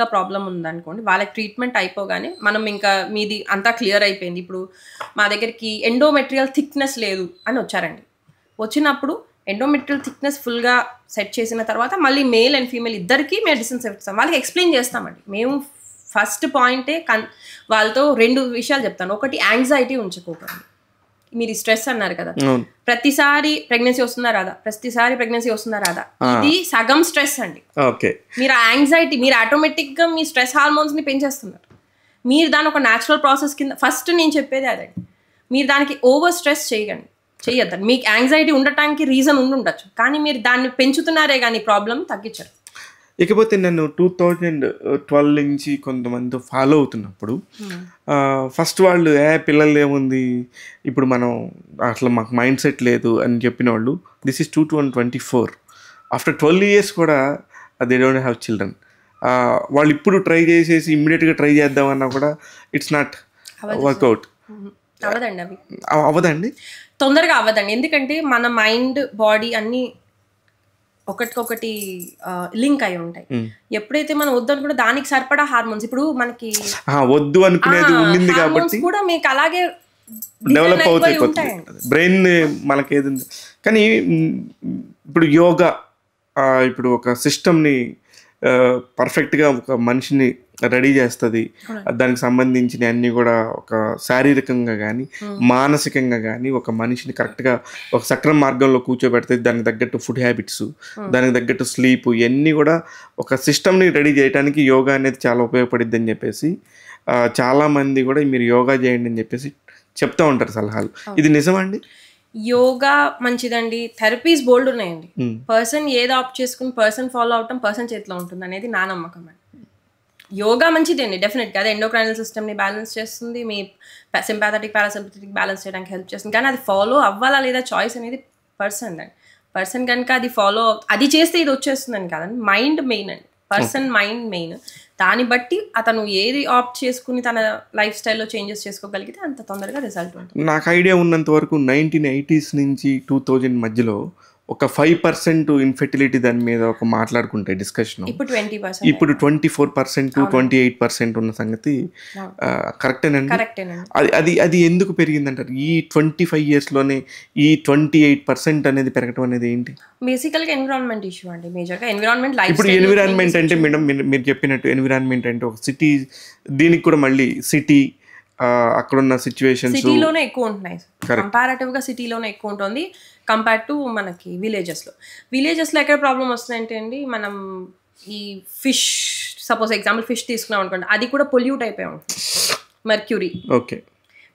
గా ప్రాబ్లం ఉందనుకోండి వాళ్ళకి ట్రీట్మెంట్ అయిపోగానే మనం ఇంకా మీది అంతా క్లియర్ అయిపోయింది ఇప్పుడు మా దగ్గరికి ఎండోమెట్రియల్ థిక్నెస్ లేదు అని వచ్చారండి వచ్చినప్పుడు ఎండోమెట్రియల్ థిక్నెస్ ఫుల్గా సెట్ చేసిన తర్వాత మళ్ళీ మేల్ అండ్ ఫీమేల్ ఇద్దరికీ మెడిసిన్స్ ఇస్తాం వాళ్ళకి ఎక్స్ప్లెయిన్ చేస్తామండి మేము ఫస్ట్ పాయింటే కన్ వాళ్ళతో రెండు విషయాలు చెప్తాను ఒకటి యాంగ్జైటీ ఉంచుకోకండి మీరు స్ట్రెస్ అన్నారు కదా ప్రతిసారి ప్రెగ్నెన్సీ వస్తుందా రాదా ప్రతిసారి ప్రెగ్నెన్సీ వస్తుందా రాదా ఇది సగం స్ట్రెస్ అండి ఓకే మీరు యాంగ్జైటీ మీరు ఆటోమేటిక్ గా మీ స్ట్రెస్ హార్మోన్స్ ని పెంచేస్తున్నారు మీరు దాని ఒక న్యాచురల్ ప్రాసెస్ కింద ఫస్ట్ నేను చెప్పేది అదండి మీరు దానికి ఓవర్ స్ట్రెస్ చేయకండి చెయ్యద్దని మీకు యాంగ్జైటీ ఉండటానికి రీజన్ ఉండొచ్చు కానీ మీరు దాన్ని పెంచుతున్నారే కానీ ప్రాబ్లం తగ్గించరు ఇకపోతే నేను టూ థౌజండ్ ట్వెల్వ్ నుంచి కొంతమంది ఫాలో అవుతున్నప్పుడు ఫస్ట్ hmm. వాళ్ళు ఏ పిల్లలు ఏముంది ఇప్పుడు మనం అసలు మాకు మైండ్ సెట్ లేదు అని చెప్పిన వాళ్ళు this is two two twenty four after twelve years కూడా దే డోంట్ హ్యావ్ చిల్డ్రన్ వాళ్ళు ఇప్పుడు ట్రై చేసేసి ఇమ్మీడియట్గా ట్రై చేద్దామన్నా కూడా ఇట్స్ నాట్ వర్కౌట్ అవ్వదండి అవి అవ్వదండి తొందరగా అవ్వదండి ఎందుకంటే మన మైండ్ బాడీ అన్ని ఒకటికొకటి లింక్ అయి ఉంటాయి ఎప్పుడైతే మనం వద్దు అనుకుంటే దానికి సరిపడా హార్మోన్స్ ఇప్పుడు మనకి వద్దు అనుకునేది కాబట్టి కూడా మీకు అలాగే డెవలప్ అవుతాయి బ్రెయిన్ మనకి ఏది కానీ ఇప్పుడు యోగా ఇప్పుడు ఒక సిస్టమ్ని పర్ఫెక్ట్గా ఒక మనిషిని రెడీ చేస్తుంది దానికి సంబంధించిన అన్ని కూడా ఒక శారీరకంగా కానీ hmm. మానసికంగా కానీ ఒక మనిషిని కరెక్ట్గా ఒక సక్రమ మార్గంలో కూర్చోబెడితే దానికి తగ్గట్టు ఫుడ్ హ్యాబిట్స్ hmm. దానికి తగ్గట్టు స్లీప్ ఇవన్నీ కూడా ఒక సిస్టమ్ని రెడీ చేయడానికి యోగా అనేది చాలా ఉపయోగపడిద్ది అని చెప్పేసి చాలామంది కూడా మీరు యోగా చేయండి అని చెప్పేసి చెప్తూ ఉంటారు సలహాలు hmm. ఇది నిజమండి యోగా మంచిదండి థెరపీస్ బోల్డ్ ఉన్నాయండి hmm. పర్సన్ ఏది ఆప్ట్ చేసుకుని పర్సన్ ఫాలో అవటం పర్సన్ చేతిలో ఉంటుంది అనేది నా నమ్మకం అండి యోగా మంచిదండి డెఫినెట్గా అదే ఎండోక్రైనల్ సిస్టమ్ని బ్యాలెన్స్ చేస్తుంది మీ సింపాథటిక్ పారాసింపథటిక్ బ్యాలెన్స్ చేయడానికి హెల్ప్ చేస్తుంది కానీ అది ఫాలో అవ్వాలా లేదా చాయిస్ అనేది పర్సన్ అండి పర్సన్ కనుక అది ఫాలో అది చేస్తే ఇది వచ్చేస్తుందని కాదండి మైండ్ మెయిన్ అండి పర్సన్ మైండ్ మెయిన్ దాన్ని బట్టి అతను ఏది ఆప్ట్ చేసుకుని తన లైఫ్ స్టైల్లో చేంజెస్ చేసుకోగలిగితే అంత తొందరగా రిజల్ట్ ఉంటుంది నాకు ఐడియా ఉన్నంత వరకు నైన్టీన్ ఎయిటీస్ నుంచి టూ థౌజండ్ మధ్యలో ఒక ఫైవ్ పర్సెంట్ ఇన్ఫెర్టిలిటీ దాని మీద ఒక మాట్లాడుకుంటాయి డిస్కషన్ ఇప్పుడు twenty four percent twenty eight percent ఉన్న సంగతి కరెక్టేనండి అది అది అది ఎందుకు పెరిగిందంటారు ఈ ట్వంటీ ఫైవ్ ఇయర్స్లోనే ఈ ట్వంటీ ఎయిట్ పర్సెంట్ అనేది పెరగడం అనేది ఏంటి బేసికల్గా ఎన్విరాన్మెంట్ ఇష్యూ అండి ఎన్విరాన్మెంట్ ఇప్పుడు ఎన్విరాన్మెంట్ అంటే మేడం మీరు చెప్పినట్టు ఎన్విరాన్మెంట్ అంటే ఒక సిటీ దీనికి కూడా మళ్ళీ సిటీ అక్కడున్న సిచ్యువేషన్ సిటీలోనే ఎక్కువ ఉంటున్నాయి గా సిటీలోనే ఎక్కువ ఉంటుంది కంపేర్ టు మనకి విలేజెస్ లో విలేజెస్ లో ఎక్కడ ప్రాబ్లం వస్తుందంటే అండి మనం ఈ ఫిష్ సపోజ్ ఎగ్జాంపుల్ ఫిష్ తీసుకున్నాం అనుకోండి అది కూడా పొల్యూట్ అయిపోయి ఉంటుంది మర్క్యూరీ ఓకే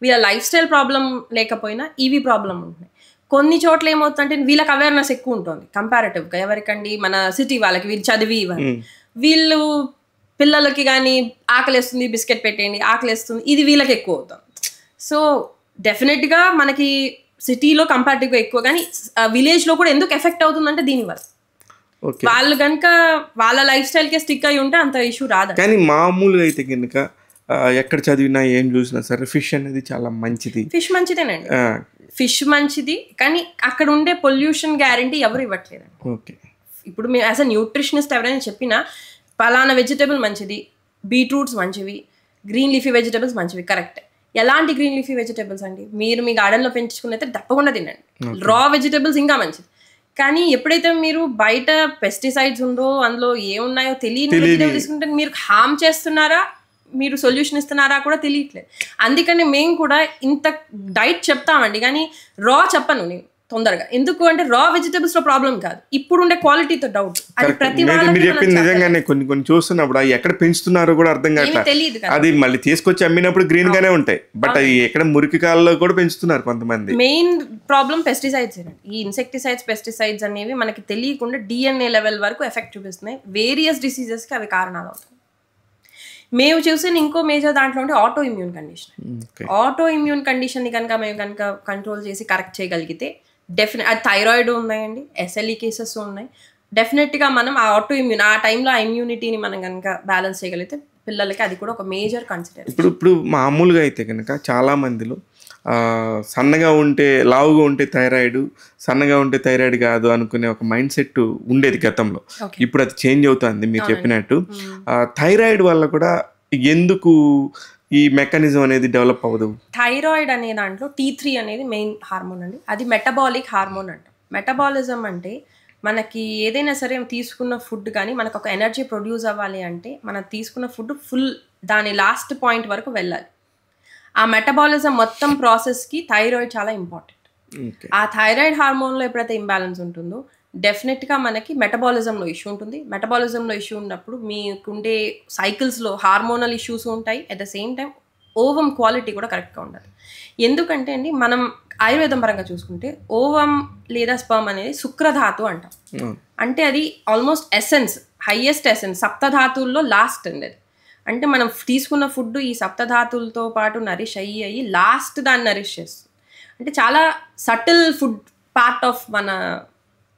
వీళ్ళ లైఫ్ స్టైల్ ప్రాబ్లం లేకపోయినా ఇవి ప్రాబ్లం ఉంటున్నాయి కొన్ని చోట్ల ఏమవుతుందంటే వీళ్ళకి అవేర్నెస్ ఎక్కువ ఉంటుంది కంపారేటివ్గా ఎవరికండి మన సిటీ వాళ్ళకి వీళ్ళు చదివి ఇవ్వాలి hmm. వీళ్ళు పిల్లలకి కానీ ఆకలిస్తుంది బిస్కెట్ పెట్టేయండి ఆకలిస్తుంది ఇది వీళ్ళకి ఎక్కువ అవుతాం సో డెఫినెట్గా మనకి సిటీలో కంపారిటివ్గా ఎక్కువ కానీ విలేజ్లో కూడా ఎందుకు ఎఫెక్ట్ అవుతుందంటే దీనివల్ల వాళ్ళు కనుక వాళ్ళ లైఫ్ స్టైల్కే స్టిక్ అయి ఉంటే అంత ఇష్యూ రాదు కానీ మామూలుగా అయితే కనుక ఎక్కడ చదివినా ఏం చూసినా సరే ఫిష్ అనేది చాలా మంచిది ఫిష్ మంచిదేనండి ఫిష్ మంచిది కానీ అక్కడ ఉండే పొల్యూషన్ గ్యారంటీ ఎవరు ఇవ్వట్లేదండి ఓకే ఇప్పుడు మేము యాజ్ అ న్యూట్రిషనిస్ట్ ఎవరైనా చెప్పినా పలానా వెజిటేబుల్ మంచిది బీట్రూట్స్ మంచివి గ్రీన్ లీఫీ వెజిటేబుల్స్ మంచివి కరెక్ట్ ఎలాంటి గ్రీన్ లీఫీ వెజిటేబుల్స్ అండి మీరు మీ గార్డెన్లో పెంచుకున్నైతే తప్పకుండా తినండి రా వెజిటేబుల్స్ ఇంకా మంచిది కానీ ఎప్పుడైతే మీరు బయట పెస్టిసైడ్స్ ఉందో అందులో ఏమున్నాయో తెలియని తీసుకుంటే మీరు హామ్ చేస్తున్నారా మీరు సొల్యూషన్ ఇస్తున్నారా కూడా తెలియట్లేదు అందుకని మేము కూడా ఇంత డైట్ చెప్తామండి కానీ రా చెప్పను నేను తొందరగా ఎందుకు అంటే రా వెజిటబుల్స్ లో ప్రాబ్లం కాదు ఇప్పుడు ఉండే క్వాలిటీతో డౌట్ ప్రతి మీరు చెప్పింది నిజంగానే కొన్ని కొన్ని చూస్తున్నప్పుడు అవి ఎక్కడ పెంచుతున్నారో కూడా అర్థం కావట్లేదు అది మళ్ళీ తీసుకొచ్చి అమ్మినప్పుడు గ్రీన్ గానే ఉంటాయి బట్ అవి ఎక్కడ మురికి కాలలో కూడా పెంచుతున్నారు కొంతమంది మెయిన్ ప్రాబ్లం పెస్టిసైడ్స్ ఈ ఇన్సెక్టిసైడ్స్ పెస్టిసైడ్స్ అనేవి మనకి తెలియకుండా డిఎన్ఏ లెవెల్ వరకు ఎఫెక్ట్ చూపిస్తున్నాయి వేరియస్ డిసీజెస్ కి అవి కారణాలు అవుతాయి మేము చూసిన ఇంకో మేజర్ దాంట్లో ఉంటే auto immune condition auto immune condition కనుక మేము కనుక కంట్రోల్ చేసి కరెక్ట్ చేయగలిగితే డెఫినెట్ థైరాయిడ్ ఉన్నాయండి ఎస్ఎల్ఈ కేసెస్ e ఉన్నాయి డెఫినెట్గా మనం ఆ ఆటో ఇమ్యూన్ ఆ టైంలో ఆ ఇమ్యూనిటీని మనం కనుక బ్యాలెన్స్ చేయగలిగితే పిల్లలకి అది కూడా ఒక మేజర్ కన్సిడర్ ఇప్పుడు ఇప్పుడు మామూలుగా అయితే కనుక చాలా మందిలో సన్నగా ఉంటే లావుగా ఉంటే థైరాయిడ్ సన్నగా ఉంటే థైరాయిడ్ కాదు అనుకునే ఒక మైండ్ సెట్ ఉండేది గతంలో ఇప్పుడు అది చేంజ్ అవుతుంది మీరు చెప్పినట్టు థైరాయిడ్ hmm. వల్ల కూడా ఎందుకు ఈ మెకానిజం అనేది డెవలప్ అవ్వదు థైరాయిడ్ అనే దాంట్లో టీ త్రీ అనేది మెయిన్ హార్మోన్ అండి అది మెటబాలిక్ హార్మోన్ అంట మెటబాలిజం అంటే మనకి ఏదైనా సరే తీసుకున్న ఫుడ్ కానీ మనకు ఒక ఎనర్జీ ప్రొడ్యూస్ అవ్వాలి అంటే మనం తీసుకున్న ఫుడ్ ఫుల్ దాని లాస్ట్ పాయింట్ వరకు వెళ్ళాలి ఆ మెటబాలిజం మొత్తం ప్రాసెస్కి థైరాయిడ్ చాలా ఇంపార్టెంట్ ఆ థైరాయిడ్ హార్మోన్లో ఎప్పుడైతే ఇంబ్యాలెన్స్ ఉంటుందో డెఫినెట్గా మనకి మెటబాలిజంలో ఇష్యూ ఉంటుంది మెటబాలిజంలో ఇష్యూ ఉన్నప్పుడు మీకుండే సైకిల్స్లో హార్మోనల్ ఇష్యూస్ ఉంటాయి at the same time ovum quality కూడా కరెక్ట్గా ఉండాలి ఎందుకంటే అండి మనం ఆయుర్వేదం పరంగా చూసుకుంటే ఓవం లేదా స్పర్మ్ అనేది శుక్రధాతు అంటాం అంటే అది ఆల్మోస్ట్ ఎసెన్స్ హయ్యెస్ట్ ఎసెన్స్ సప్తధాతుల్లో లాస్ట్ అండి అది అంటే మనం తీసుకున్న ఫుడ్ ఈ సప్తధాతులతో పాటు నరిష్ అయ్యి అయ్యి లాస్ట్ దాన్ని నరిష్ చేస్తుంది అంటే చాలా సటిల్ ఫుడ్ పార్ట్ ఆఫ్ మన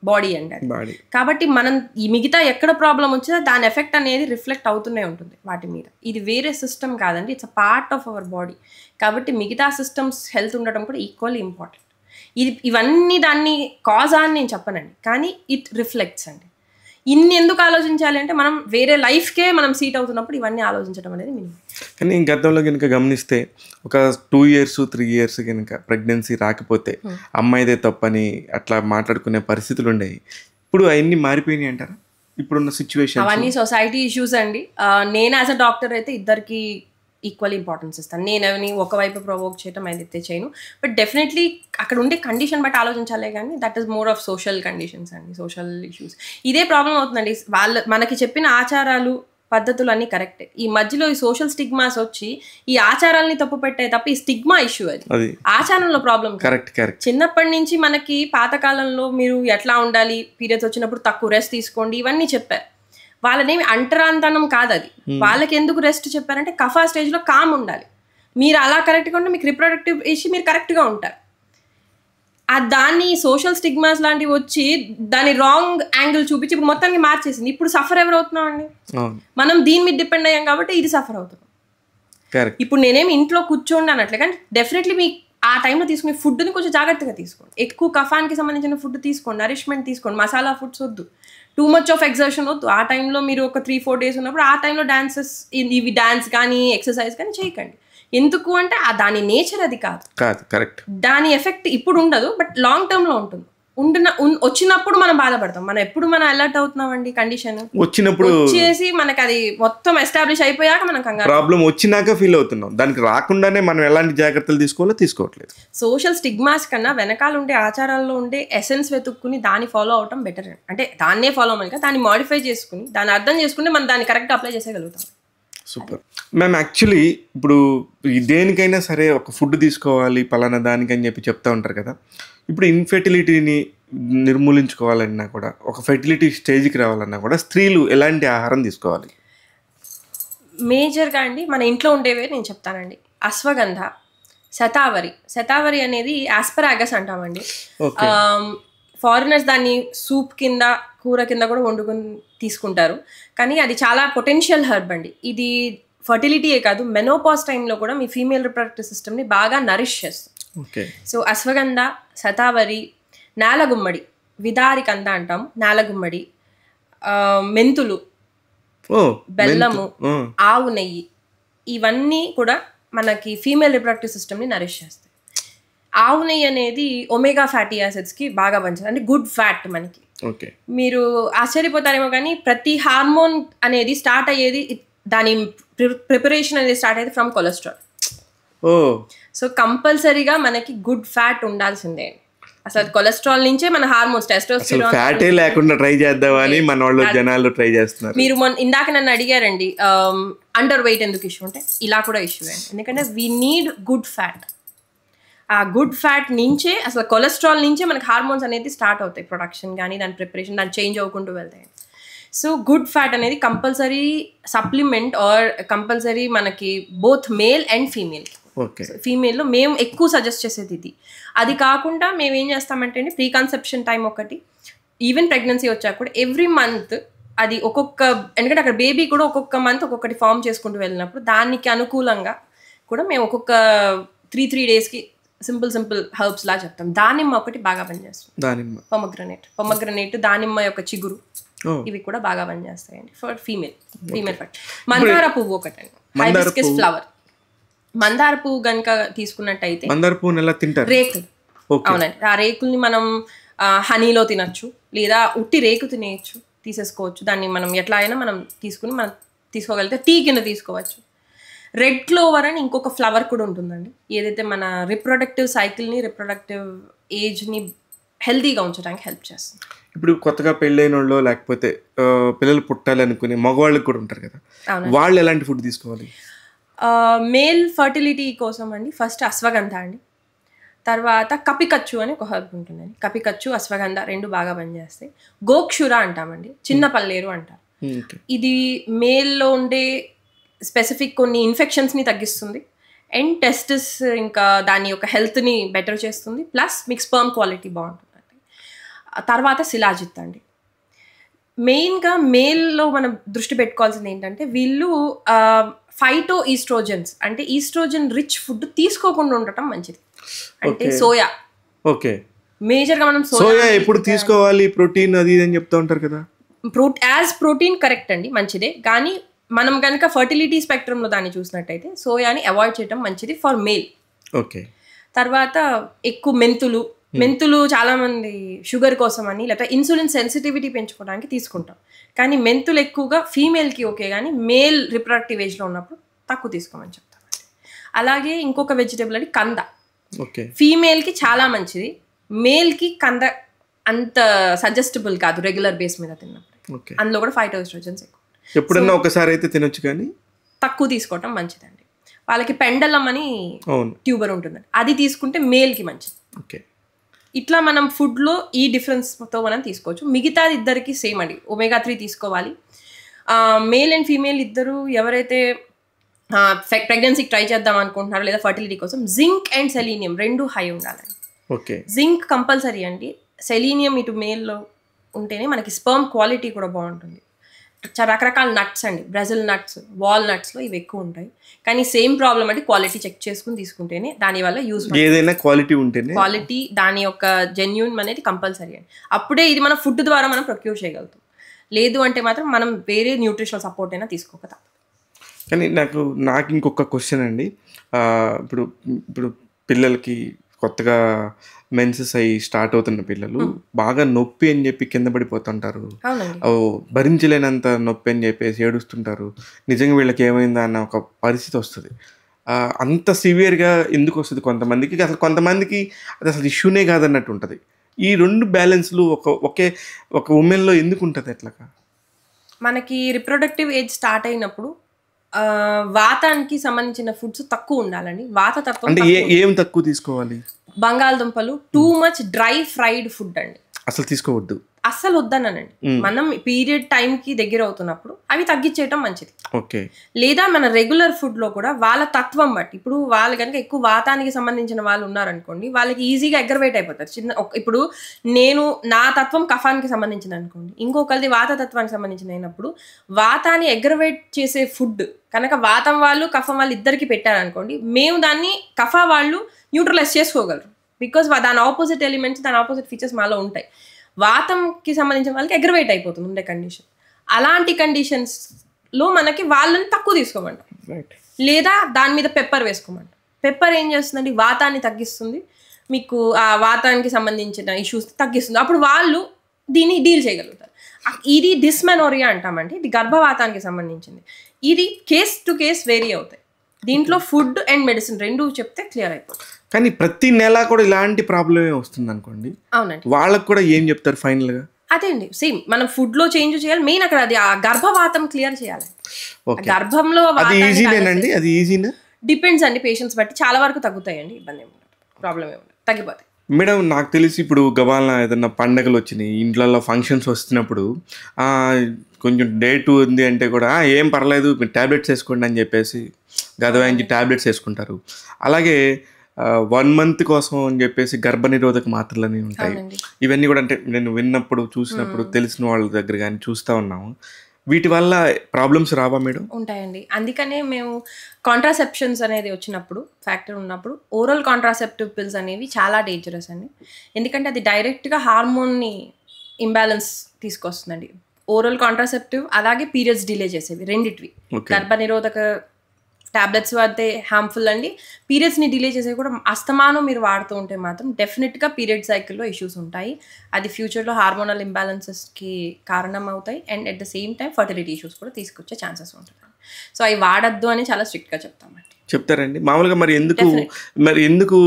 బాడీ అండ్ కాబట్టి మనం ఈ మిగతా ఎక్కడ ప్రాబ్లం వచ్చినా దాని ఎఫెక్ట్ అనేది రిఫ్లెక్ట్ అవుతూనే ఉంటుంది వాటి మీద ఇది వేరే సిస్టమ్ కాదండి it's a part of our body కాబట్టి మిగతా సిస్టమ్స్ హెల్త్ ఉండటం కూడా ఈక్వల్లీ ఇంపార్టెంట్ ఇది ఇవన్నీ దాన్ని కాజ్ అని నేను చెప్పనండి కానీ ఇట్ రిఫ్లెక్ట్స్ అండి ఇన్ని ఎందుకు ఆలోచించాలి అంటే మనం వేరే లైఫ్కే మనం సీట్ అవుతున్నప్పుడు ఇవన్నీ ఆలోచించడం అనేది మినిమం కానీ గతంలో కనుక గమనిస్తే ఒక టూ ఇయర్స్ త్రీ ఇయర్స్ కనుక ప్రెగ్నెన్సీ రాకపోతే hmm. అమ్మాయిదే తప్పని అట్లా మాట్లాడుకునే పరిస్థితులు ఉండేవి ఇప్పుడు అవన్నీ మారిపోయినాయి అంటారా ఇప్పుడున్న సిచ్యువేషన్ అవన్నీ సొసైటీ ఇష్యూస్ అండి నేను యాజ్ అ డాక్టర్ అయితే ఇద్దరికి ఈక్వల్ ఇంపార్టెన్స్ ఇస్తాను నేను అవన్నీ ఒకవైపు ప్రొవోక్ చేయటం అయితే చేయను బట్ డెఫినెట్లీ అక్కడ ఉండే కండిషన్ బట్టి ఆలోచించాలే కానీ that is more of social conditions అండి సోషల్ ఇష్యూస్ ఇదే ప్రాబ్లం అవుతుందండి వాళ్ళ మనకి చెప్పిన ఆచారాలు పద్ధతులు అన్నీ కరెక్టే ఈ మధ్యలో ఈ సోషల్ స్టిగ్మాస్ వచ్చి ఈ ఆచారాలని తప్పు పెట్టే తప్ప ఈ స్టిగ్మా ఇష్యూ అది ఆచారంలో ప్రాబ్లం కరెక్ట్ కరెక్ట్ చిన్నప్పటి నుంచి మనకి పాతకాలంలో మీరు ఎట్లా ఉండాలి పీరియడ్స్ వచ్చినప్పుడు తక్కువ రెస్ట్ తీసుకోండి ఇవన్నీ చెప్పారు వాళ్ళనేమి అంటరాంతనం కాదు అది hmm. వాళ్ళకి ఎందుకు రెస్ట్ చెప్పారంటే కఫా స్టేజ్లో కామ్ ఉండాలి మీరు అలా కరెక్ట్గా ఉంటే మీకు రిప్రొడక్టివ్ ఇష్యూ మీరు కరెక్ట్గా ఉంటారు ఆ దాన్ని సోషల్ స్టిగ్మాస్ లాంటివి వచ్చి దాని రాంగ్ యాంగిల్ చూపించి ఇప్పుడు మొత్తానికి మార్చేసింది ఇప్పుడు సఫర్ ఎవరు అవుతున్నామండి అండి మనం దీని మీద డిపెండ్ అయ్యాం కాబట్టి ఇది సఫర్ అవుతున్నాం ఇప్పుడు నేనేమి ఇంట్లో కూర్చోండి అన్నట్లే కానీ డెఫినెట్లీ మీ ఆ టైంలో తీసుకునే ఫుడ్ని కొంచెం జాగ్రత్తగా తీసుకోండి ఎక్కువ కఫాన్కి సంబంధించిన ఫుడ్ తీసుకోండి నరిష్మెంట్ తీసుకోండి మసాలా ఫుడ్స్ వద్దు టూ మచ్ ఆఫ్ ఎగ్జర్షన్ వద్దు ఆ టైంలో మీరు ఒక త్రీ ఫోర్ డేస్ ఉన్నప్పుడు ఆ టైంలో డాన్సెస్ ఇవి డాన్స్ కానీ ఎక్సర్సైజ్ కానీ చేయకండి ఎందుకు అంటే దాని నేచర్ అది కాదు కాదు కరెక్ట్ దాని ఎఫెక్ట్ ఇప్పుడు ఉండదు బట్ లాంగ్ టర్మ్లో ఉంటుంది ఉండిన వచ్చినప్పుడు మనం బాధపడతాం మనం ఎప్పుడు మనం అలర్ట్ అవుతున్నాం అండి కండిషన్ వచ్చినప్పుడు వచ్చేసి మనకి అది మొత్తం ఎస్టాబ్లిష్ అయిపోయాక మనం కంగారు ప్రాబ్లం వచ్చినాక ఫీల్ అవుతున్నాం దానికి రాకుండానే మనం ఎలాంటి జాగ్రత్తలు తీసుకోవాలో తీసుకోవట్లేదు సోషల్ స్టిగ్మాస్ కన్నా వెనకాల ఉండే ఆచారాల్లో ఉండే ఎసెన్స్ వెతుక్కుని దాన్ని ఫాలో అవటం బెటర్ అంటే దాన్నే ఫాలో అవ్వాలి దాన్ని మాడిఫై చేసుకుని దాన్ని అర్థం చేసుకుని మనం దాన్ని కరెక్ట్గా అప్లై చేసేయగలుగుతాం సూపర్ మ్యామ్ యాక్చువల్లీ ఇప్పుడు దేనికైనా సరే ఒక ఫుడ్ తీసుకోవాలి పలానా దానికని చెప్పి చెప్తా ఉంటారు కదా ఇప్పుడు ఇన్ఫెర్టిలిటీని నిర్మూలించుకోవాలన్నా కూడా ఒక ఫెర్టిలిటీ స్టేజ్కి రావాలన్నా కూడా స్త్రీలు ఎలాంటి ఆహారం తీసుకోవాలి మేజర్గా అండి మన ఇంట్లో ఉండేవే నేను చెప్తానండి అశ్వగంధ శతావరి శతావరి అనేది యాస్పరాగస్ అంటామండి ఫారినర్స్ దాన్ని సూప్ కింద కూర కింద కూడా వండుకొని తీసుకుంటారు కానీ అది చాలా పొటెన్షియల్ హర్బ్ అండి ఇది ఫర్టిలిటీయే కాదు మెనోపాస్ టైంలో కూడా మీ ఫీమేల్ రిప్రొడక్టివ్ సిస్టమ్ని బాగా నరిష్ చేస్తుంది సో అశ్వగంధ శతావరి నేలగుమ్మడి విదారి కంద అంటాం నేలగుమ్మడి మెంతులు బెల్లము ఆవు నెయ్యి ఇవన్నీ కూడా మనకి ఫీమేల్ రిప్రొడక్టివ్ సిస్టమ్ని నరిష్ చేస్తాయి ఆవు నెయ్యి అనేది ఒమేగా ఫ్యాటీ యాసిడ్స్కి బాగా పంచదు అంటే గుడ్ ఫ్యాట్ మనకి మీరు ఆశ్చర్యపోతారేమో కానీ ప్రతి హార్మోన్ అనేది స్టార్ట్ అయ్యేది దాని ప్రిపరేషన్ అనేది స్టార్ట్ అయ్యేది ఫ్రమ్ కొలెస్ట్రాల్ సో కంపల్సరీగా మనకి గుడ్ ఫ్యాట్ ఉండాల్సిందే అసలు కొలెస్ట్రాల్ నుంచే మన హార్మోన్స్ టెస్టోస్టిరాన్ ఫ్యాటే లేకుండా ట్రై చేద్దామని మన వాళ్ళు జనాలు ట్రై చేస్తున్నారు మీరు ఇందాక నన్ను అడిగారండి అండర్ um, వెయిట్ ఎందుకు ఇష్యూ అంటే ఇలా కూడా ఇష్యూ అండి ఎందుకంటే వీ నీడ్ గుడ్ ఫ్యాట్ ఆ గుడ్ ఫ్యాట్ నుంచే అసలు కొలెస్ట్రాల్ నుంచే మనకి హార్మోన్స్ అనేది స్టార్ట్ అవుతాయి ప్రొడక్షన్ కానీ దాని ప్రిపరేషన్ దాని చేంజ్ అవ్వకుండా వెళ్తాయి సో గుడ్ ఫ్యాట్ అనేది కంపల్సరీ సప్లిమెంట్ ఆర్ కంపల్సరీ మనకి బోత్ మేల్ అండ్ ఫీమేల్కి ఫీమేల్లో మేము ఎక్కువ సజెస్ట్ చేసేది ఇది అది కాకుండా మేము ఏం చేస్తామంటే అండి ప్రీ కన్సెప్షన్ టైం ఒకటి ఈవెన్ ప్రెగ్నెన్సీ వచ్చాక కూడా ఎవ్రీ మంత్ అది ఒక్కొక్క ఎందుకంటే అక్కడ బేబీ కూడా ఒక్కొక్క మంత్ ఒక్కొక్కటి ఫామ్ చేసుకుంటూ వెళ్ళినప్పుడు దానికి అనుకూలంగా కూడా మేము ఒక్కొక్క త్రీ త్రీ డేస్కి సింపుల్ సింపుల్ హర్బ్స్ లా చెప్తాం దానిమ్మ ఒకటి బాగా పనిచేస్తుంది దానిమ్మ పొమగ్రనేట్ పొమగ్రనేట్ దానిమ్మ యొక్క చిగురు ఇవి కూడా బాగా పనిచేస్తాయండి ఫర్ ఫీమేల్ ఫీమేల్ ఫర్ మందార పువ్వు ఒకటండి ఫ్లవర్ మందార పువ్వు గనక తీసుకున్నట్టయితే మందార పువ్వు ఎలా తింటారు రేకులు అవునండి ఆ రేకుల్ని మనం హనీలో తినచ్చు లేదా ఉట్టి రేకు తినేయచ్చు తీసేసుకోవచ్చు దాన్ని మనం ఎట్లా అయినా మనం తీసుకుని మనం తీసుకోగలిగితే టీ కింద తీసుకోవచ్చు రెడ్ క్లోవర్ అని ఇంకొక ఫ్లవర్ కూడా ఉంటుందండి ఏదైతే మన రిప్రొడక్టివ్ సైకిల్ని రిప్రొడక్టివ్ ఏజ్ని హెల్దీగా ఉంచడానికి హెల్ప్ చేస్తుంది ఇప్పుడు కొత్తగా పెళ్ళైన వాళ్ళు లేకపోతే పిల్లలు పుట్టాలి అనుకునే మగవాళ్ళకి కూడా ఉంటారు కదా వాళ్ళు ఎలాంటి ఫుడ్ తీసుకోవాలి మేల్ ఫర్టిలిటీ కోసం అండి ఫస్ట్ అశ్వగంధ అండి తర్వాత కపికచ్చు అని ఒక హర్బ్ ఉంటుందండి కపికచ్చు అశ్వగంధ రెండు బాగా పనిచేస్తాయి గోక్షుర అంటామండి చిన్న hmm. పల్లేరు అంటారు hmm, ఇది మేల్లో ఉండే స్పెసిఫిక్ కొన్ని ఇన్ఫెక్షన్స్ని తగ్గిస్తుంది అండ్ టెస్టిస్ ఇంకా దాని యొక్క హెల్త్ని బెటర్ చేస్తుంది ప్లస్ మీకు స్పర్మ్ క్వాలిటీ బాగుంటుందండి తర్వాత శిలాజిత్ అండి మెయిన్గా మేల్లో మనం దృష్టి పెట్టుకోవాల్సింది ఏంటంటే వీళ్ళు ఫైటో ఈస్ట్రోజన్స్ అంటే ఈస్ట్రోజన్ రిచ్ ఫుడ్ తీసుకోకుండా ఉండటం మంచిది అంటే సోయా ఓకే మేజర్ గా మనం సోయా ఎప్పుడు తీసుకోవాలి ప్రోటీన్ అది ఇది అని చెప్తా ఉంటారు కదా ప్రోట్ యాజ్ ప్రోటీన్ కరెక్ట్ అండి మంచిదే కానీ మనం కనుక ఫర్టిలిటీ స్పెక్ట్రంలో దాన్ని చూసినట్టయితే సోయాని అవాయిడ్ చేయడం మంచిది ఫర్ మేల్ ఓకే తర్వాత ఎక్కువ మెంతులు Hmm. మెంతులు చాలా మంది షుగర్ కోసం అని లేకపోతే ఇన్సులిన్ సెన్సిటివిటీ పెంచుకోవడానికి తీసుకుంటాం కానీ మెంతులు ఎక్కువగా ఫీమేల్కి ఓకే కానీ మేల్ రిప్రొడక్టివ్ ఏజ్లో ఉన్నప్పుడు తక్కువ తీసుకోమని చెప్తాం అలాగే ఇంకొక వెజిటేబుల్ అని కంద ఫీమేల్కి చాలా మంచిది మేల్కి కంద అంత సజెస్టబుల్ కాదు రెగ్యులర్ బేస్ మీద తిన్నప్పుడు అందులో కూడా ఫైటోస్ట్రోజన్స్ ఎక్కువ ఎప్పుడన్నా ఒకసారి అయితే తినొచ్చు కానీ తక్కువ తీసుకోవటం మంచిదండి వాళ్ళకి పెండలం అని ట్యూబర్ ఉంటుంది అది తీసుకుంటే మేల్కి మంచిది ఓకే ఇట్లా మనం ఫుడ్లో ఈ డిఫరెన్స్తో మనం తీసుకోవచ్చు మిగతా ఇద్దరికి సేమ్ అండి ఒమేగా త్రీ తీసుకోవాలి మేల్ అండ్ ఫీమేల్ ఇద్దరు ఎవరైతే ప్రెగ్నెన్సీకి ట్రై చేద్దాం అనుకుంటున్నారో లేదా ఫర్టిలిటీ కోసం జింక్ అండ్ సెలీనియం రెండు హై ఉండాలండి ఓకే జింక్ కంపల్సరీ అండి సెలీనియం ఇటు మేల్లో ఉంటేనే మనకి స్పర్మ్ క్వాలిటీ కూడా బాగుంటుంది చాలా రకరకాల నట్స్ అండి బ్రెజిల్ నట్స్ వాల్ నట్స్లో ఇవి ఎక్కువ ఉంటాయి కానీ సేమ్ ప్రాబ్లం అంటే క్వాలిటీ చెక్ చేసుకుని తీసుకుంటేనే దానివల్ల యూజ్ ఏదైనా క్వాలిటీ ఉంటేనే క్వాలిటీ దాని యొక్క జెన్యున్ అనేది కంపల్సరీ అండి అప్పుడే ఇది మన ఫుడ్ ద్వారా మనం ప్రొక్యూర్ చేయగలుగుతాం లేదు అంటే మాత్రం మనం వేరే న్యూట్రిషనల్ సపోర్ట్ అయినా తీసుకోక కానీ నాకు నాకు ఇంకొక క్వశ్చన్ అండి ఇప్పుడు ఇప్పుడు పిల్లలకి కొత్తగా మెన్సెస్ అయ్యి స్టార్ట్ అవుతున్న పిల్లలు బాగా నొప్పి అని చెప్పి కింద పడిపోతుంటారు భరించలేనంత నొప్పి అని చెప్పేసి ఏడుస్తుంటారు నిజంగా వీళ్ళకి ఏమైందా అన్న ఒక పరిస్థితి వస్తుంది అంత సివియర్గా ఎందుకు వస్తుంది కొంతమందికి అసలు కొంతమందికి అది అసలు ఇష్యూనే కాదన్నట్టు ఉంటుంది ఈ రెండు బ్యాలెన్స్లు ఒక ఒకే ఒక ఉమెన్లో ఎందుకు ఉంటుంది ఎట్లాగా మనకి రిప్రొడక్టివ్ ఏజ్ స్టార్ట్ అయినప్పుడు వాతానికి సంబంధించిన ఫుడ్స్ తక్కువ ఉండాలండి వాత తత్వం అంటే ఏం తక్కువ తీసుకోవాలి బంగాళదుంపలు too much dry fried food అండి అసలు తీసుకోవద్దు అస్సలు వద్దనండి మనం పీరియడ్ టైం కి దగ్గర అవుతున్నప్పుడు అవి తగ్గించేయటం మంచిది ఓకే లేదా మన రెగ్యులర్ ఫుడ్ లో కూడా వాళ్ళ తత్వం బట్టి ఇప్పుడు వాళ్ళు కనుక ఎక్కువ వాతానికి సంబంధించిన వాళ్ళు ఉన్నారనుకోండి వాళ్ళకి ఈజీగా అగ్రవేట్ అయిపోతారు చిన్న ఇప్పుడు నేను నా తత్వం కఫానికి సంబంధించిన అనుకోండి ఇంకొకరిది వాత తత్వానికి సంబంధించిన అయినప్పుడు వాతాన్ని అగ్రవేట్ చేసే ఫుడ్ కనుక వాతం వాళ్ళు కఫం వాళ్ళు ఇద్దరికి పెట్టారనుకోండి మేము దాన్ని కఫా వాళ్ళు న్యూట్రలైజ్ చేసుకోగలరు బికాస్ దాని ఆపోజిట్ ఎలిమెంట్స్ దాని ఆపోజిట్ ఫీచర్స్ మాలో ఉంటాయి వాతంకి సంబంధించిన వాళ్ళకి అగ్రవేట్ అయిపోతుంది ఉండే కండిషన్ అలాంటి కండిషన్స్లో మనకి వాళ్ళని తక్కువ తీసుకోమంటాం లేదా దాని మీద పెప్పర్ వేసుకోమంటాం పెప్పర్ ఏం చేస్తుందండి వాతాన్ని తగ్గిస్తుంది మీకు ఆ వాతానికి సంబంధించిన ఇష్యూస్ తగ్గిస్తుంది అప్పుడు వాళ్ళు దీన్ని డీల్ చేయగలుగుతారు ఇది డిస్మెనోరియా అంటామండి ఇది గర్భవాతానికి సంబంధించింది ఇది కేస్ టు కేస్ వేరీ అవుతాయి దీంట్లో ఫుడ్ అండ్ మెడిసిన్ రెండు చెప్తే క్లియర్ అయిపోతుంది కానీ ప్రతి నెల కూడా ఇలాంటి ప్రాబ్లమే వస్తుంది అనుకోండి అవునండి వాళ్ళకి కూడా ఏం చెప్తారు ఫైనల్ గా అదే అండి సేమ్ మనం ఫుడ్ లో చేంజ్ చేయాలి మెయిన్ అక్కడ అది ఆ గర్భవాతం క్లియర్ చేయాలి గర్భంలో అది ఈజీనేనండి అది ఈజీనా డిపెండ్స్ అండి పేషెంట్స్ బట్టి చాలా వరకు తగ్గుతాయండి ఇబ్బంది ప్రాబ్లమ్ ప్రాబ్లం ఏమి తగ్గిపోతాయి మేడం నాకు తెలిసి ఇప్పుడు గబాల ఏదన్నా పండగలు వచ్చినాయి ఇంట్లలో ఫంక్షన్స్ వస్తున్నప్పుడు కొంచెం డే టూ ఉంది అంటే కూడా ఏం పర్లేదు మీరు ట్యాబ్లెట్స్ వేసుకోండి అని చెప్పేసి గదవాయించి ట్యాబ్లెట్స్ వేసుకుంటారు అలాగే వన్ మంత్ కోసం అని చెప్పేసి గర్భ నిరోధక మాత్రలని ఉంటాయి ఇవన్నీ కూడా అంటే నేను విన్నప్పుడు చూసినప్పుడు తెలిసిన వాళ్ళ దగ్గర కానీ చూస్తూ ఉన్నాము వీటి వల్ల ప్రాబ్లమ్స్ రావా మేడం ఉంటాయండి అందుకనే మేము కాంట్రాసెప్షన్స్ అనేది వచ్చినప్పుడు ఫ్యాక్టర్ ఉన్నప్పుడు ఓరల్ కాంట్రాసెప్టివ్ పిల్స్ అనేవి చాలా డేంజరస్ అండి ఎందుకంటే అది డైరెక్ట్గా హార్మోన్ని ఇంబ్యాలెన్స్ తీసుకొస్తుందండి ఓరల్ కాంట్రాసెప్టివ్ అలాగే పీరియడ్స్ డిలే చేసేవి రెండిటివి గర్భ నిరోధక టాబ్లెట్స్ వాడితే హార్మ్ఫుల్ అండి పీరియడ్స్ని డిలే చేసేవి కూడా అస్తమానం మీరు వాడుతూ ఉంటే మాత్రం డెఫినెట్గా పీరియడ్ సైకిల్లో ఇష్యూస్ ఉంటాయి అది ఫ్యూచర్లో హార్మోనల్ కి కారణం అవుతాయి and at the same time fertility issues కూడా తీసుకొచ్చే ఛాన్సెస్ ఉంటుంది సో అవి వాడద్దు అని చాలా స్ట్రిక్ట్గా చెప్తామండి చెప్తారండి మామూలుగా మరి ఎందుకు మరి ఎందుకు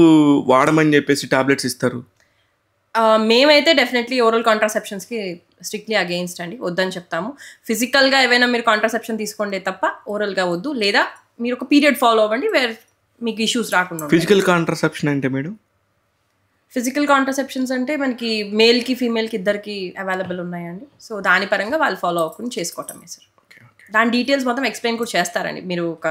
వాడమని చెప్పేసి టాబ్లెట్స్ ఇస్తారు మేమైతే డెఫినెట్లీ ఓరల్ కాంట్రాసెప్షన్స్కి స్ట్రిక్ట్లీ అగెయిన్స్ట్ అండి వద్దని చెప్తాము ఫిజికల్గా ఏవైనా మీరు కాంట్రాసెప్షన్ తీసుకోండి తప్ప ఓరల్గా వద్దు లేదా మీరు ఒక పీరియడ్ ఫాలో అవ్వండి వేర్ మీకు ఇష్యూస్ రాకుండా ఫిజికల్ కాంట్రాసెప్షన్ అంటే మేడం ఫిజికల్ కాంట్రసెప్షన్స్ అంటే మనకి మేల్కి ఫీమేల్కి ఇద్దరికి అవైలబుల్ ఉన్నాయండి సో దాని పరంగా వాళ్ళు ఫాలో అవ్వకుండా చేసుకోవటమే సార్ దాని డీటెయిల్స్ మొత్తం ఎక్స్ప్లెయిన్ కూడా చేస్తారండి మీరు ఒక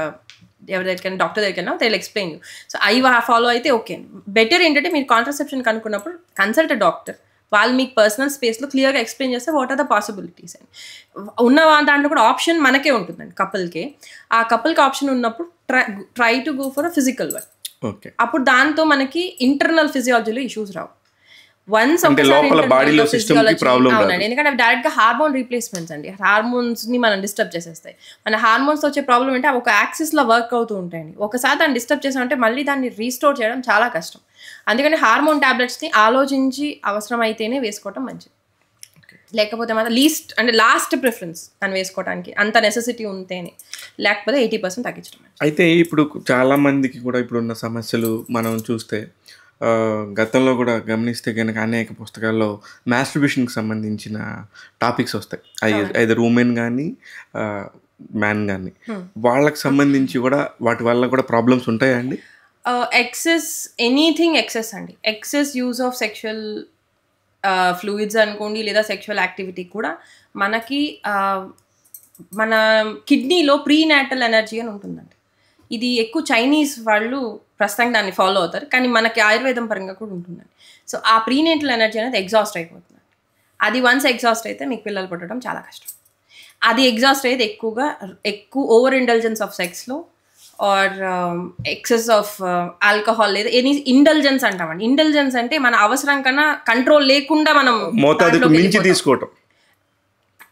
ఎవరి దగ్గరికైనా డాక్టర్ దగ్గరికి వెళ్ళినా ఎక్స్ప్లెయిన్ సో అవి ఫాలో అయితే ఓకే బెటర్ ఏంటంటే మీరు కాంట్రసెప్షన్ కనుక్కున్నప్పుడు కన్సల్ట్ డాక్టర్ వాళ్ళు మీకు పర్సనల్ స్పేస్లో క్లియర్గా ఎక్స్ప్లెయిన్ చేస్తే వాట్ ఆర్ ద పాసిబిలిటీస్ అని ఉన్న దాంట్లో కూడా ఆప్షన్ మనకే ఉంటుందండి కపుల్కే ఆ కపుల్కి ఆప్షన్ ఉన్నప్పుడు try try to go for a physical work okay అప్పుడు దాంతో మనకి ఇంటర్నల్ ఫిజియాలజీలో ఇష్యూస్ రావు వన్స్ లోపల బాడీలో సిస్టమ్ అవునండి ఎందుకంటే డైరెక్ట్ గా హార్మోన్ రీప్లేస్మెంట్స్ అండి హార్మోన్స్ ని మనం డిస్టర్బ్ చేసేస్తాయి మన హార్మోన్స్ వచ్చే ప్రాబ్లం అంటే ఒక యాక్సిస్ లో వర్క్ అవుతూ ఉంటాయండి ఒకసారి దాన్ని డిస్టర్బ్ చేసామంటే మళ్ళీ దాన్ని రీస్టోర్ చేయడం చాలా కష్టం అందుకని హార్మోన్ టాబ్లెట్స్ ని ఆలోచించి అవసరం అయితేనే వేసుకోవటం మంచిది లేకపోతే మాత్రం లీస్ట్ అంటే లాస్ట్ ప్రిఫరెన్స్ దాన్ని వేసుకోవడానికి అంత నెసెసిటీ ఉంటేనే లేకపోతే ఎయిటీ పర్సెంట్ తగ్గించడం అయితే ఇప్పుడు చాలా మందికి కూడా ఇప్పుడున్న సమస్యలు మనం చూస్తే గతంలో కూడా గమనిస్తే కనుక అనేక పుస్తకాల్లో మ్యాస్ట్రిబ్యూషన్కి సంబంధించిన టాపిక్స్ వస్తాయి అయితే ఉమెన్ కానీ మ్యాన్ కానీ వాళ్ళకి సంబంధించి కూడా వాటి వల్ల కూడా ప్రాబ్లమ్స్ ఉంటాయా అండి ఎక్సెస్ ఎనీథింగ్ ఎక్సెస్ అండి excess use of sexual fluids అనుకోండి లేదా సెక్షువల్ యాక్టివిటీ కూడా మనకి మన కిడ్నీలో ప్రీనాటల్ ఎనర్జీ అని ఉంటుందండి ఇది ఎక్కువ చైనీస్ వాళ్ళు ప్రస్తుతానికి దాన్ని ఫాలో అవుతారు కానీ మనకి ఆయుర్వేదం పరంగా కూడా ఉంటుందండి సో ఆ ప్రీనేటల్ ఎనర్జీ అనేది ఎగ్జాస్ట్ అయిపోతుంది అది వన్స్ ఎగ్జాస్ట్ అయితే మీకు పిల్లలు పుట్టడం చాలా కష్టం అది ఎగ్జాస్ట్ అయితే ఎక్కువగా ఎక్కువ ఓవర్ ఇంటెలిజెన్స్ ఆఫ్ సెక్స్లో ఆర్ ఎక్సెస్ ఆఫ్ ఆల్కహాల్ లేదా ఎనీ ఇంటెలిజెన్స్ అంటామండి ఇంటెలిజెన్స్ అంటే మన అవసరం కన్నా కంట్రోల్ లేకుండా మనం తీసుకోవటం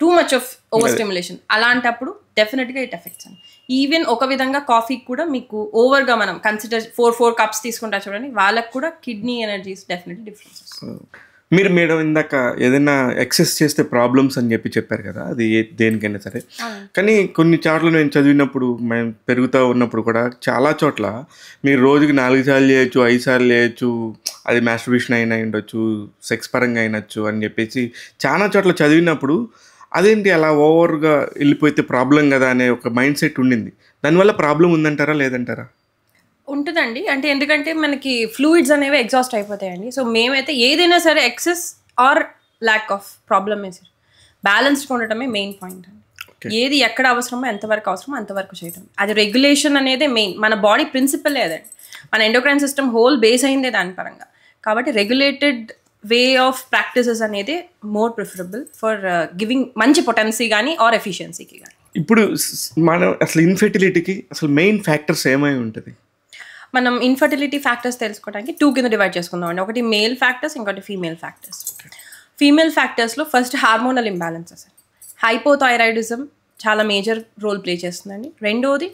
too much of over stimulation అలాంటప్పుడు డెఫినెట్గా ఇట్ ఎఫెక్ట్స్ అండి ఈవెన్ ఒక విధంగా కాఫీకి కూడా మీకు ఓవర్గా మనం కన్సిడర్ ఫోర్ ఫోర్ కప్స్ తీసుకుంటా చూడండి వాళ్ళకి కూడా కిడ్నీ ఎనర్జీస్ డెఫినెట్లీ డిఫరెన్స్ మీరు మేడం ఇందాక ఏదైనా ఎక్సెస్ చేస్తే ప్రాబ్లమ్స్ అని చెప్పి చెప్పారు కదా అది దేనికైనా సరే కానీ కొన్ని చోట్ల నేను చదివినప్పుడు మేము పెరుగుతూ ఉన్నప్పుడు కూడా చాలా చోట్ల మీరు రోజుకి నాలుగు సార్లు చేయొచ్చు ఐదు సార్లు చేయొచ్చు అది మ్యాస్ట్రిబ్యూషన్ అయినా ఉండొచ్చు సెక్స్ పరంగా అయినచ్చు అని చెప్పేసి చాలా చోట్ల చదివినప్పుడు అదేంటి అలా ఓవర్గా వెళ్ళిపోతే ప్రాబ్లం కదా అనే ఒక మైండ్ సెట్ ఉండింది దానివల్ల ప్రాబ్లం ఉందంటారా లేదంటారా ఉంటుందండి అంటే ఎందుకంటే మనకి ఫ్లూయిడ్స్ అనేవి ఎగ్జాస్ట్ అయిపోతాయండి సో మేమైతే ఏదైనా సరే ఎక్సెస్ ఆర్ ల్యాక్ ఆఫ్ ప్రాబ్లమే సార్ బ్యాలెన్స్డ్ ఉండటమే మెయిన్ పాయింట్ అండి ఏది ఎక్కడ అవసరమో ఎంతవరకు అవసరమో అంతవరకు చేయడం అది రెగ్యులేషన్ అనేది మెయిన్ మన బాడీ ప్రిన్సిపల్ అదండి మన ఎండోక్రైన్ సిస్టమ్ హోల్ బేస్ అయిందే దాని పరంగా కాబట్టి రెగ్యులేటెడ్ వే ఆఫ్ ప్రాక్టీసెస్ అనేది మోర్ ప్రిఫరబుల్ ఫర్ గివింగ్ మంచి పొటెన్సీ కానీ ఆర్ ఎఫిషియన్సీకి కానీ ఇప్పుడు మనం అసలు ఇన్ఫెర్టిలిటీకి అసలు మెయిన్ ఫ్యాక్టర్స్ ఏమై ఉంటుంది మనం ఇన్ఫర్టిలిటీ ఫ్యాక్టర్స్ తెలుసుకోవడానికి టూ కింద డివైడ్ చేసుకుందాం అండి ఒకటి మేల్ ఫ్యాక్టర్స్ ఇంకోటి ఫీమేల్ ఫ్యాక్టర్స్ ఫీమేల్ ఫ్యాక్టర్స్లో ఫస్ట్ హార్మోనల్ ఇంబ్యాలెన్సెస్ హైపోథైరాయిడిజం చాలా మేజర్ రోల్ ప్లే చేస్తుందండి రెండోది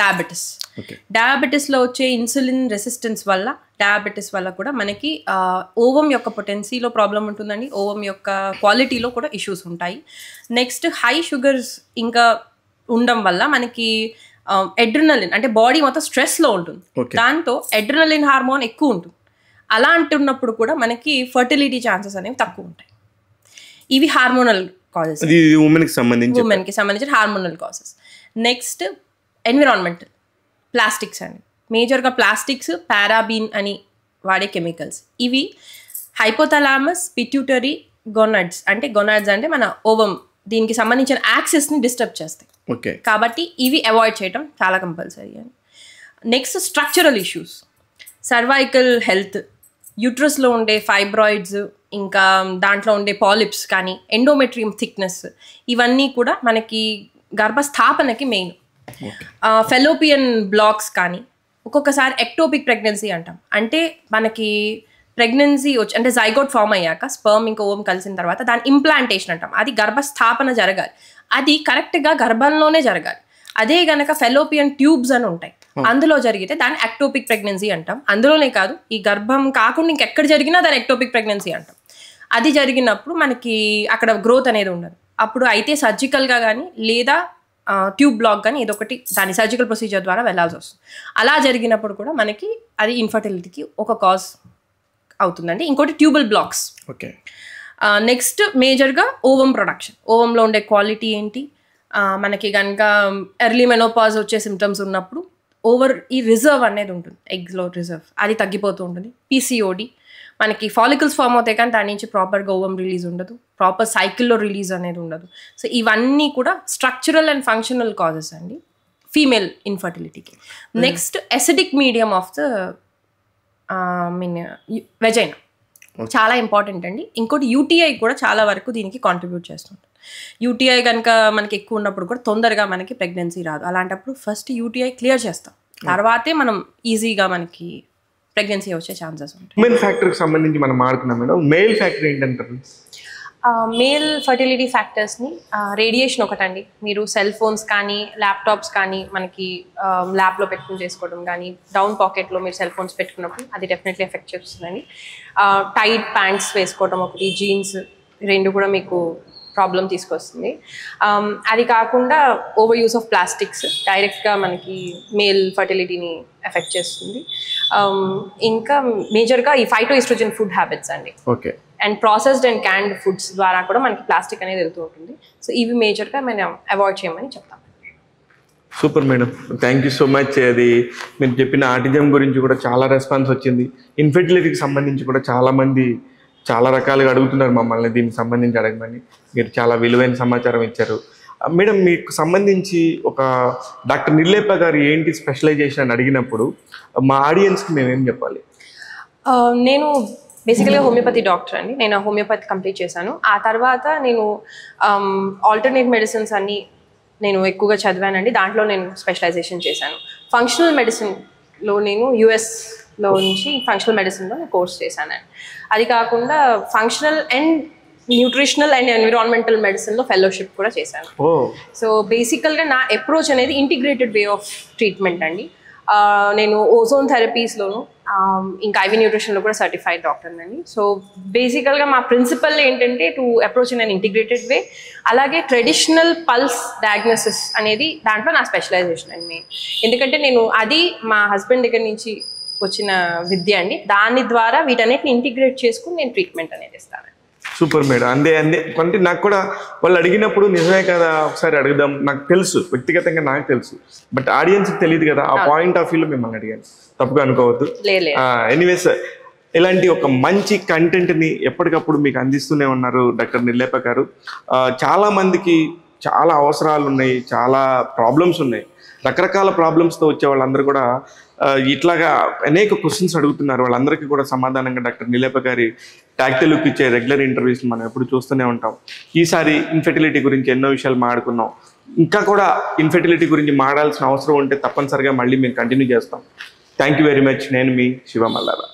డయాబెటీస్ um, డయాబెటీస్లో వచ్చే ఇన్సులిన్ రెసిస్టెన్స్ వల్ల డయాబెటీస్ వల్ల కూడా మనకి ఓవం యొక్క పొటెన్సీలో ప్రాబ్లం ఉంటుందండి ఓవం యొక్క క్వాలిటీలో కూడా ఇష్యూస్ ఉంటాయి నెక్స్ట్ హై షుగర్స్ ఇంకా ఉండడం వల్ల మనకి ఎడ్రినలిన్ అంటే బాడీ మొత్తం స్ట్రెస్లో ఉంటుంది దాంతో ఎడ్రినలిన్ హార్మోన్ ఎక్కువ ఉంటుంది అలా అంటున్నప్పుడు కూడా మనకి ఫర్టిలిటీ ఛాన్సెస్ అనేవి తక్కువ ఉంటాయి ఇవి హార్మోనల్ కాజెస్ ఉమెన్కి సంబంధించి ఉమెన్కి సంబంధించిన hormonal causes next environmental plastics అనేవి మేజర్గా ప్లాస్టిక్స్ పారాబీన్ అని వాడే కెమికల్స్ ఇవి హైపోథలామస్ పిట్యూటరీ గొనడ్స్ అంటే గొనడ్స్ అంటే మన ఓవం దీనికి సంబంధించిన యాక్సెస్ని డిస్టర్బ్ చేస్తాయి ఓకే కాబట్టి ఇవి అవాయిడ్ చేయడం చాలా కంపల్సరీ అని next structural issues cervical health యూట్రస్లో ఉండే ఫైబ్రాయిడ్స్ ఇంకా దాంట్లో ఉండే పాలిప్స్ కానీ ఎండోమెట్రియం థిక్నెస్ ఇవన్నీ కూడా మనకి గర్భస్థాపనకి మెయిన్ ఫెలోపియన్ బ్లాక్స్ కానీ ఒక్కొక్కసారి ఎక్టోపిక్ ప్రెగ్నెన్సీ అంటాం అంటే మనకి ప్రెగ్నెన్సీ వచ్చి అంటే జైగోట్ ఫామ్ అయ్యాక స్పర్మ్ ఇంకా ఓమ్ కలిసిన తర్వాత దాని ఇంప్లాంటేషన్ అంటాం అది గర్భస్థాపన జరగాలి అది కరెక్ట్గా గర్భంలోనే జరగాలి అదే గనక ఫెలోపియన్ ట్యూబ్స్ అని ఉంటాయి అందులో జరిగితే దాన్ని ఎక్టోపిక్ ప్రెగ్నెన్సీ అంటాం అందులోనే కాదు ఈ గర్భం కాకుండా ఇంకెక్కడ జరిగినా దాని ఎక్టోపిక్ ప్రెగ్నెన్సీ అంటాం అది జరిగినప్పుడు మనకి అక్కడ గ్రోత్ అనేది ఉండదు అప్పుడు అయితే సర్జికల్గా కానీ లేదా ట్యూబ్ బ్లాక్ కానీ ఇది ఒకటి దాని సర్జికల్ ప్రొసీజర్ ద్వారా వెళ్ళాల్సి వస్తుంది అలా జరిగినప్పుడు కూడా మనకి అది ఇన్ఫర్టిలిటీకి ఒక కాజ్ అవుతుందండి ఇంకోటి ట్యూబల్ బ్లాక్స్ ఓకే నెక్స్ట్ మేజర్గా ఓవం ప్రొడక్షన్ ఓవంలో ఉండే క్వాలిటీ ఏంటి మనకి కనుక ఎర్లీ మెనోపాజ్ వచ్చే సిమ్టమ్స్ ఉన్నప్పుడు ఓవర్ ఈ రిజర్వ్ అనేది ఉంటుంది ఎగ్స్లో రిజర్వ్ అది తగ్గిపోతూ ఉంటుంది పీసీఓడి మనకి ఫాలికల్స్ ఫామ్ అవుతాయి కానీ దాని నుంచి ప్రాపర్గా ఓవం రిలీజ్ ఉండదు ప్రాపర్ సైకిల్లో రిలీజ్ అనేది ఉండదు సో ఇవన్నీ కూడా స్ట్రక్చరల్ అండ్ ఫంక్షనల్ కాజెస్ అండి ఫీమేల్ ఇన్ఫర్టిలిటీకి next acidic medium of the mean vagina చాలా ఇంపార్టెంట్ అండి ఇంకోటి యూటీఐ కూడా చాలా వరకు దీనికి కాంట్రిబ్యూట్ చేస్తుంది యూటీఐ కనుక మనకి ఎక్కువ ఉన్నప్పుడు కూడా తొందరగా మనకి ప్రెగ్నెన్సీ రాదు అలాంటప్పుడు ఫస్ట్ యూటీఐ క్లియర్ చేస్తాం hmm. తర్వాతే మనం ఈజీగా మనకి ప్రెగ్నెన్సీ వచ్చే ఛాన్సెస్ ఉంటాయి ఉమెన్ ఫ్యాక్టర్కి సంబంధించి మనం మేడం మేల్ ఫ్యాక్టర్ ఏంటంటారు మేల్ ఫర్టిలిటీ ఫ్యాక్టర్స్ని రేడియేషన్ ఒకటండి మీరు సెల్ ఫోన్స్ కానీ ల్యాప్టాప్స్ కానీ మనకి ల్యాబ్లో పెట్టుకుని చేసుకోవడం కానీ డౌన్ పాకెట్లో మీరు సెల్ ఫోన్స్ పెట్టుకున్నప్పుడు అది డెఫినెట్లీ ఎఫెక్ట్ చేస్తుందండి టైట్ ప్యాంట్స్ వేసుకోవడం ఒకటి జీన్స్ రెండు కూడా మీకు ప్రాబ్లం తీసుకొస్తుంది um, అది కాకుండా ఓవర్ యూస్ ఆఫ్ ప్లాస్టిక్స్ డైరెక్ట్గా మనకి మేల్ ఫర్టిలిటీని ఎఫెక్ట్ చేస్తుంది um, ఇంకా మేజర్గా ఈ ఫైటో ఈస్ట్రోజన్ ఫుడ్ హ్యాబిట్స్ అండి okay and processed and canned foods ద్వారా కూడా మనకి ప్లాస్టిక్ అనేది వెళ్తూ ఉంటుంది సో ఇవి మేజర్గా మనం అవాయిడ్ చేయమని చెప్తాం super madam thank you so much అది మీరు చెప్పిన ఆటిజం గురించి కూడా చాలా రెస్పాన్స్ వచ్చింది ఇన్ఫెర్టిలిటీకి సంబంధించి కూడా చాలామంది చాలా రకాలుగా అడుగుతున్నారు మమ్మల్ని దీనికి సంబంధించి అడగమని మీరు చాలా విలువైన సమాచారం ఇచ్చారు మేడం మీకు సంబంధించి ఒక డాక్టర్ నిర్లేప గారు ఏంటి స్పెషలైజేషన్ అని అడిగినప్పుడు మా ఆడియన్స్కి మేమేం చెప్పాలి నేను బేసికల్గా హోమియోపతి డాక్టర్ అండి నేను హోమియోపతి కంప్లీట్ చేశాను ఆ తర్వాత నేను ఆల్టర్నేట్ మెడిసిన్స్ అన్నీ నేను ఎక్కువగా చదివానండి దాంట్లో నేను స్పెషలైజేషన్ చేశాను ఫంక్షనల్ మెడిసిన్లో నేను యుఎస్ లో నుంచి ఫంక్షనల్ మెడిసిన్లో నేను కోర్స్ చేశాను అది కాకుండా functional and nutritional and environmental మెడిసిన్లో ఫెలోషిప్ కూడా చేశాను సో బేసికల్గా నా అప్రోచ్ అనేది ఇంటిగ్రేటెడ్ వే ఆఫ్ ట్రీట్మెంట్ అండి నేను ఓజోన్ థెరపీస్లోను ఇంకా ఐవి న్యూట్రిషన్లో కూడా సర్టిఫైడ్ డాక్టర్ అండి సో బేసికల్గా మా ప్రిన్సిపల్ ఏంటంటే to approach in an integrated way అలాగే ట్రెడిషనల్ పల్స్ డయాగ్నోసిస్ అనేది దాంట్లో నా స్పెషలైజేషన్ అండి ఎందుకంటే నేను అది మా హస్బెండ్ దగ్గర నుంచి వచ్చిన విద్య అండి దాని ద్వారా వీటన్నిటిని ఇంటిగ్రేట్ చేసుకుని నేను ట్రీట్మెంట్ అనేది ఇస్తాను సూపర్ మేడం అందే అందే అంటే నాకు కూడా వాళ్ళు అడిగినప్పుడు నిజమే కదా ఒకసారి అడుగుదాం నాకు తెలుసు వ్యక్తిగతంగా నాకు తెలుసు బట్ ఆడియన్స్ తెలియదు కదా ఆ పాయింట్ ఆఫ్ వ్యూలో మిమ్మల్ని అడిగాను తప్పుగా అనుకోవద్దు ఎనీవేస్ ఇలాంటి ఒక మంచి కంటెంట్ని ఎప్పటికప్పుడు మీకు అందిస్తూనే ఉన్నారు డాక్టర్ నిర్లేప గారు చాలా మందికి చాలా అవసరాలు ఉన్నాయి చాలా ప్రాబ్లమ్స్ ఉన్నాయి రకరకాల ప్రాబ్లమ్స్తో వచ్చే వాళ్ళందరూ కూడా ఇట్లాగా అనేక క్వశ్చన్స్ అడుగుతున్నారు వాళ్ళందరికీ కూడా సమాధానంగా డాక్టర్ నిలేప గారి ట్యాక్తెలుక్ ఇచ్చే రెగ్యులర్ ఇంటర్వ్యూస్ మనం ఎప్పుడు చూస్తూనే ఉంటాం ఈసారి ఇన్ఫెర్టిలిటీ గురించి ఎన్నో విషయాలు మాడుకున్నాం ఇంకా కూడా ఇన్ఫెర్టిలిటీ గురించి మాడాల్సిన అవసరం ఉంటే తప్పనిసరిగా మళ్ళీ మేము కంటిన్యూ చేస్తాం థ్యాంక్ యూ వెరీ మచ్ నేను మీ శివ మల్లారా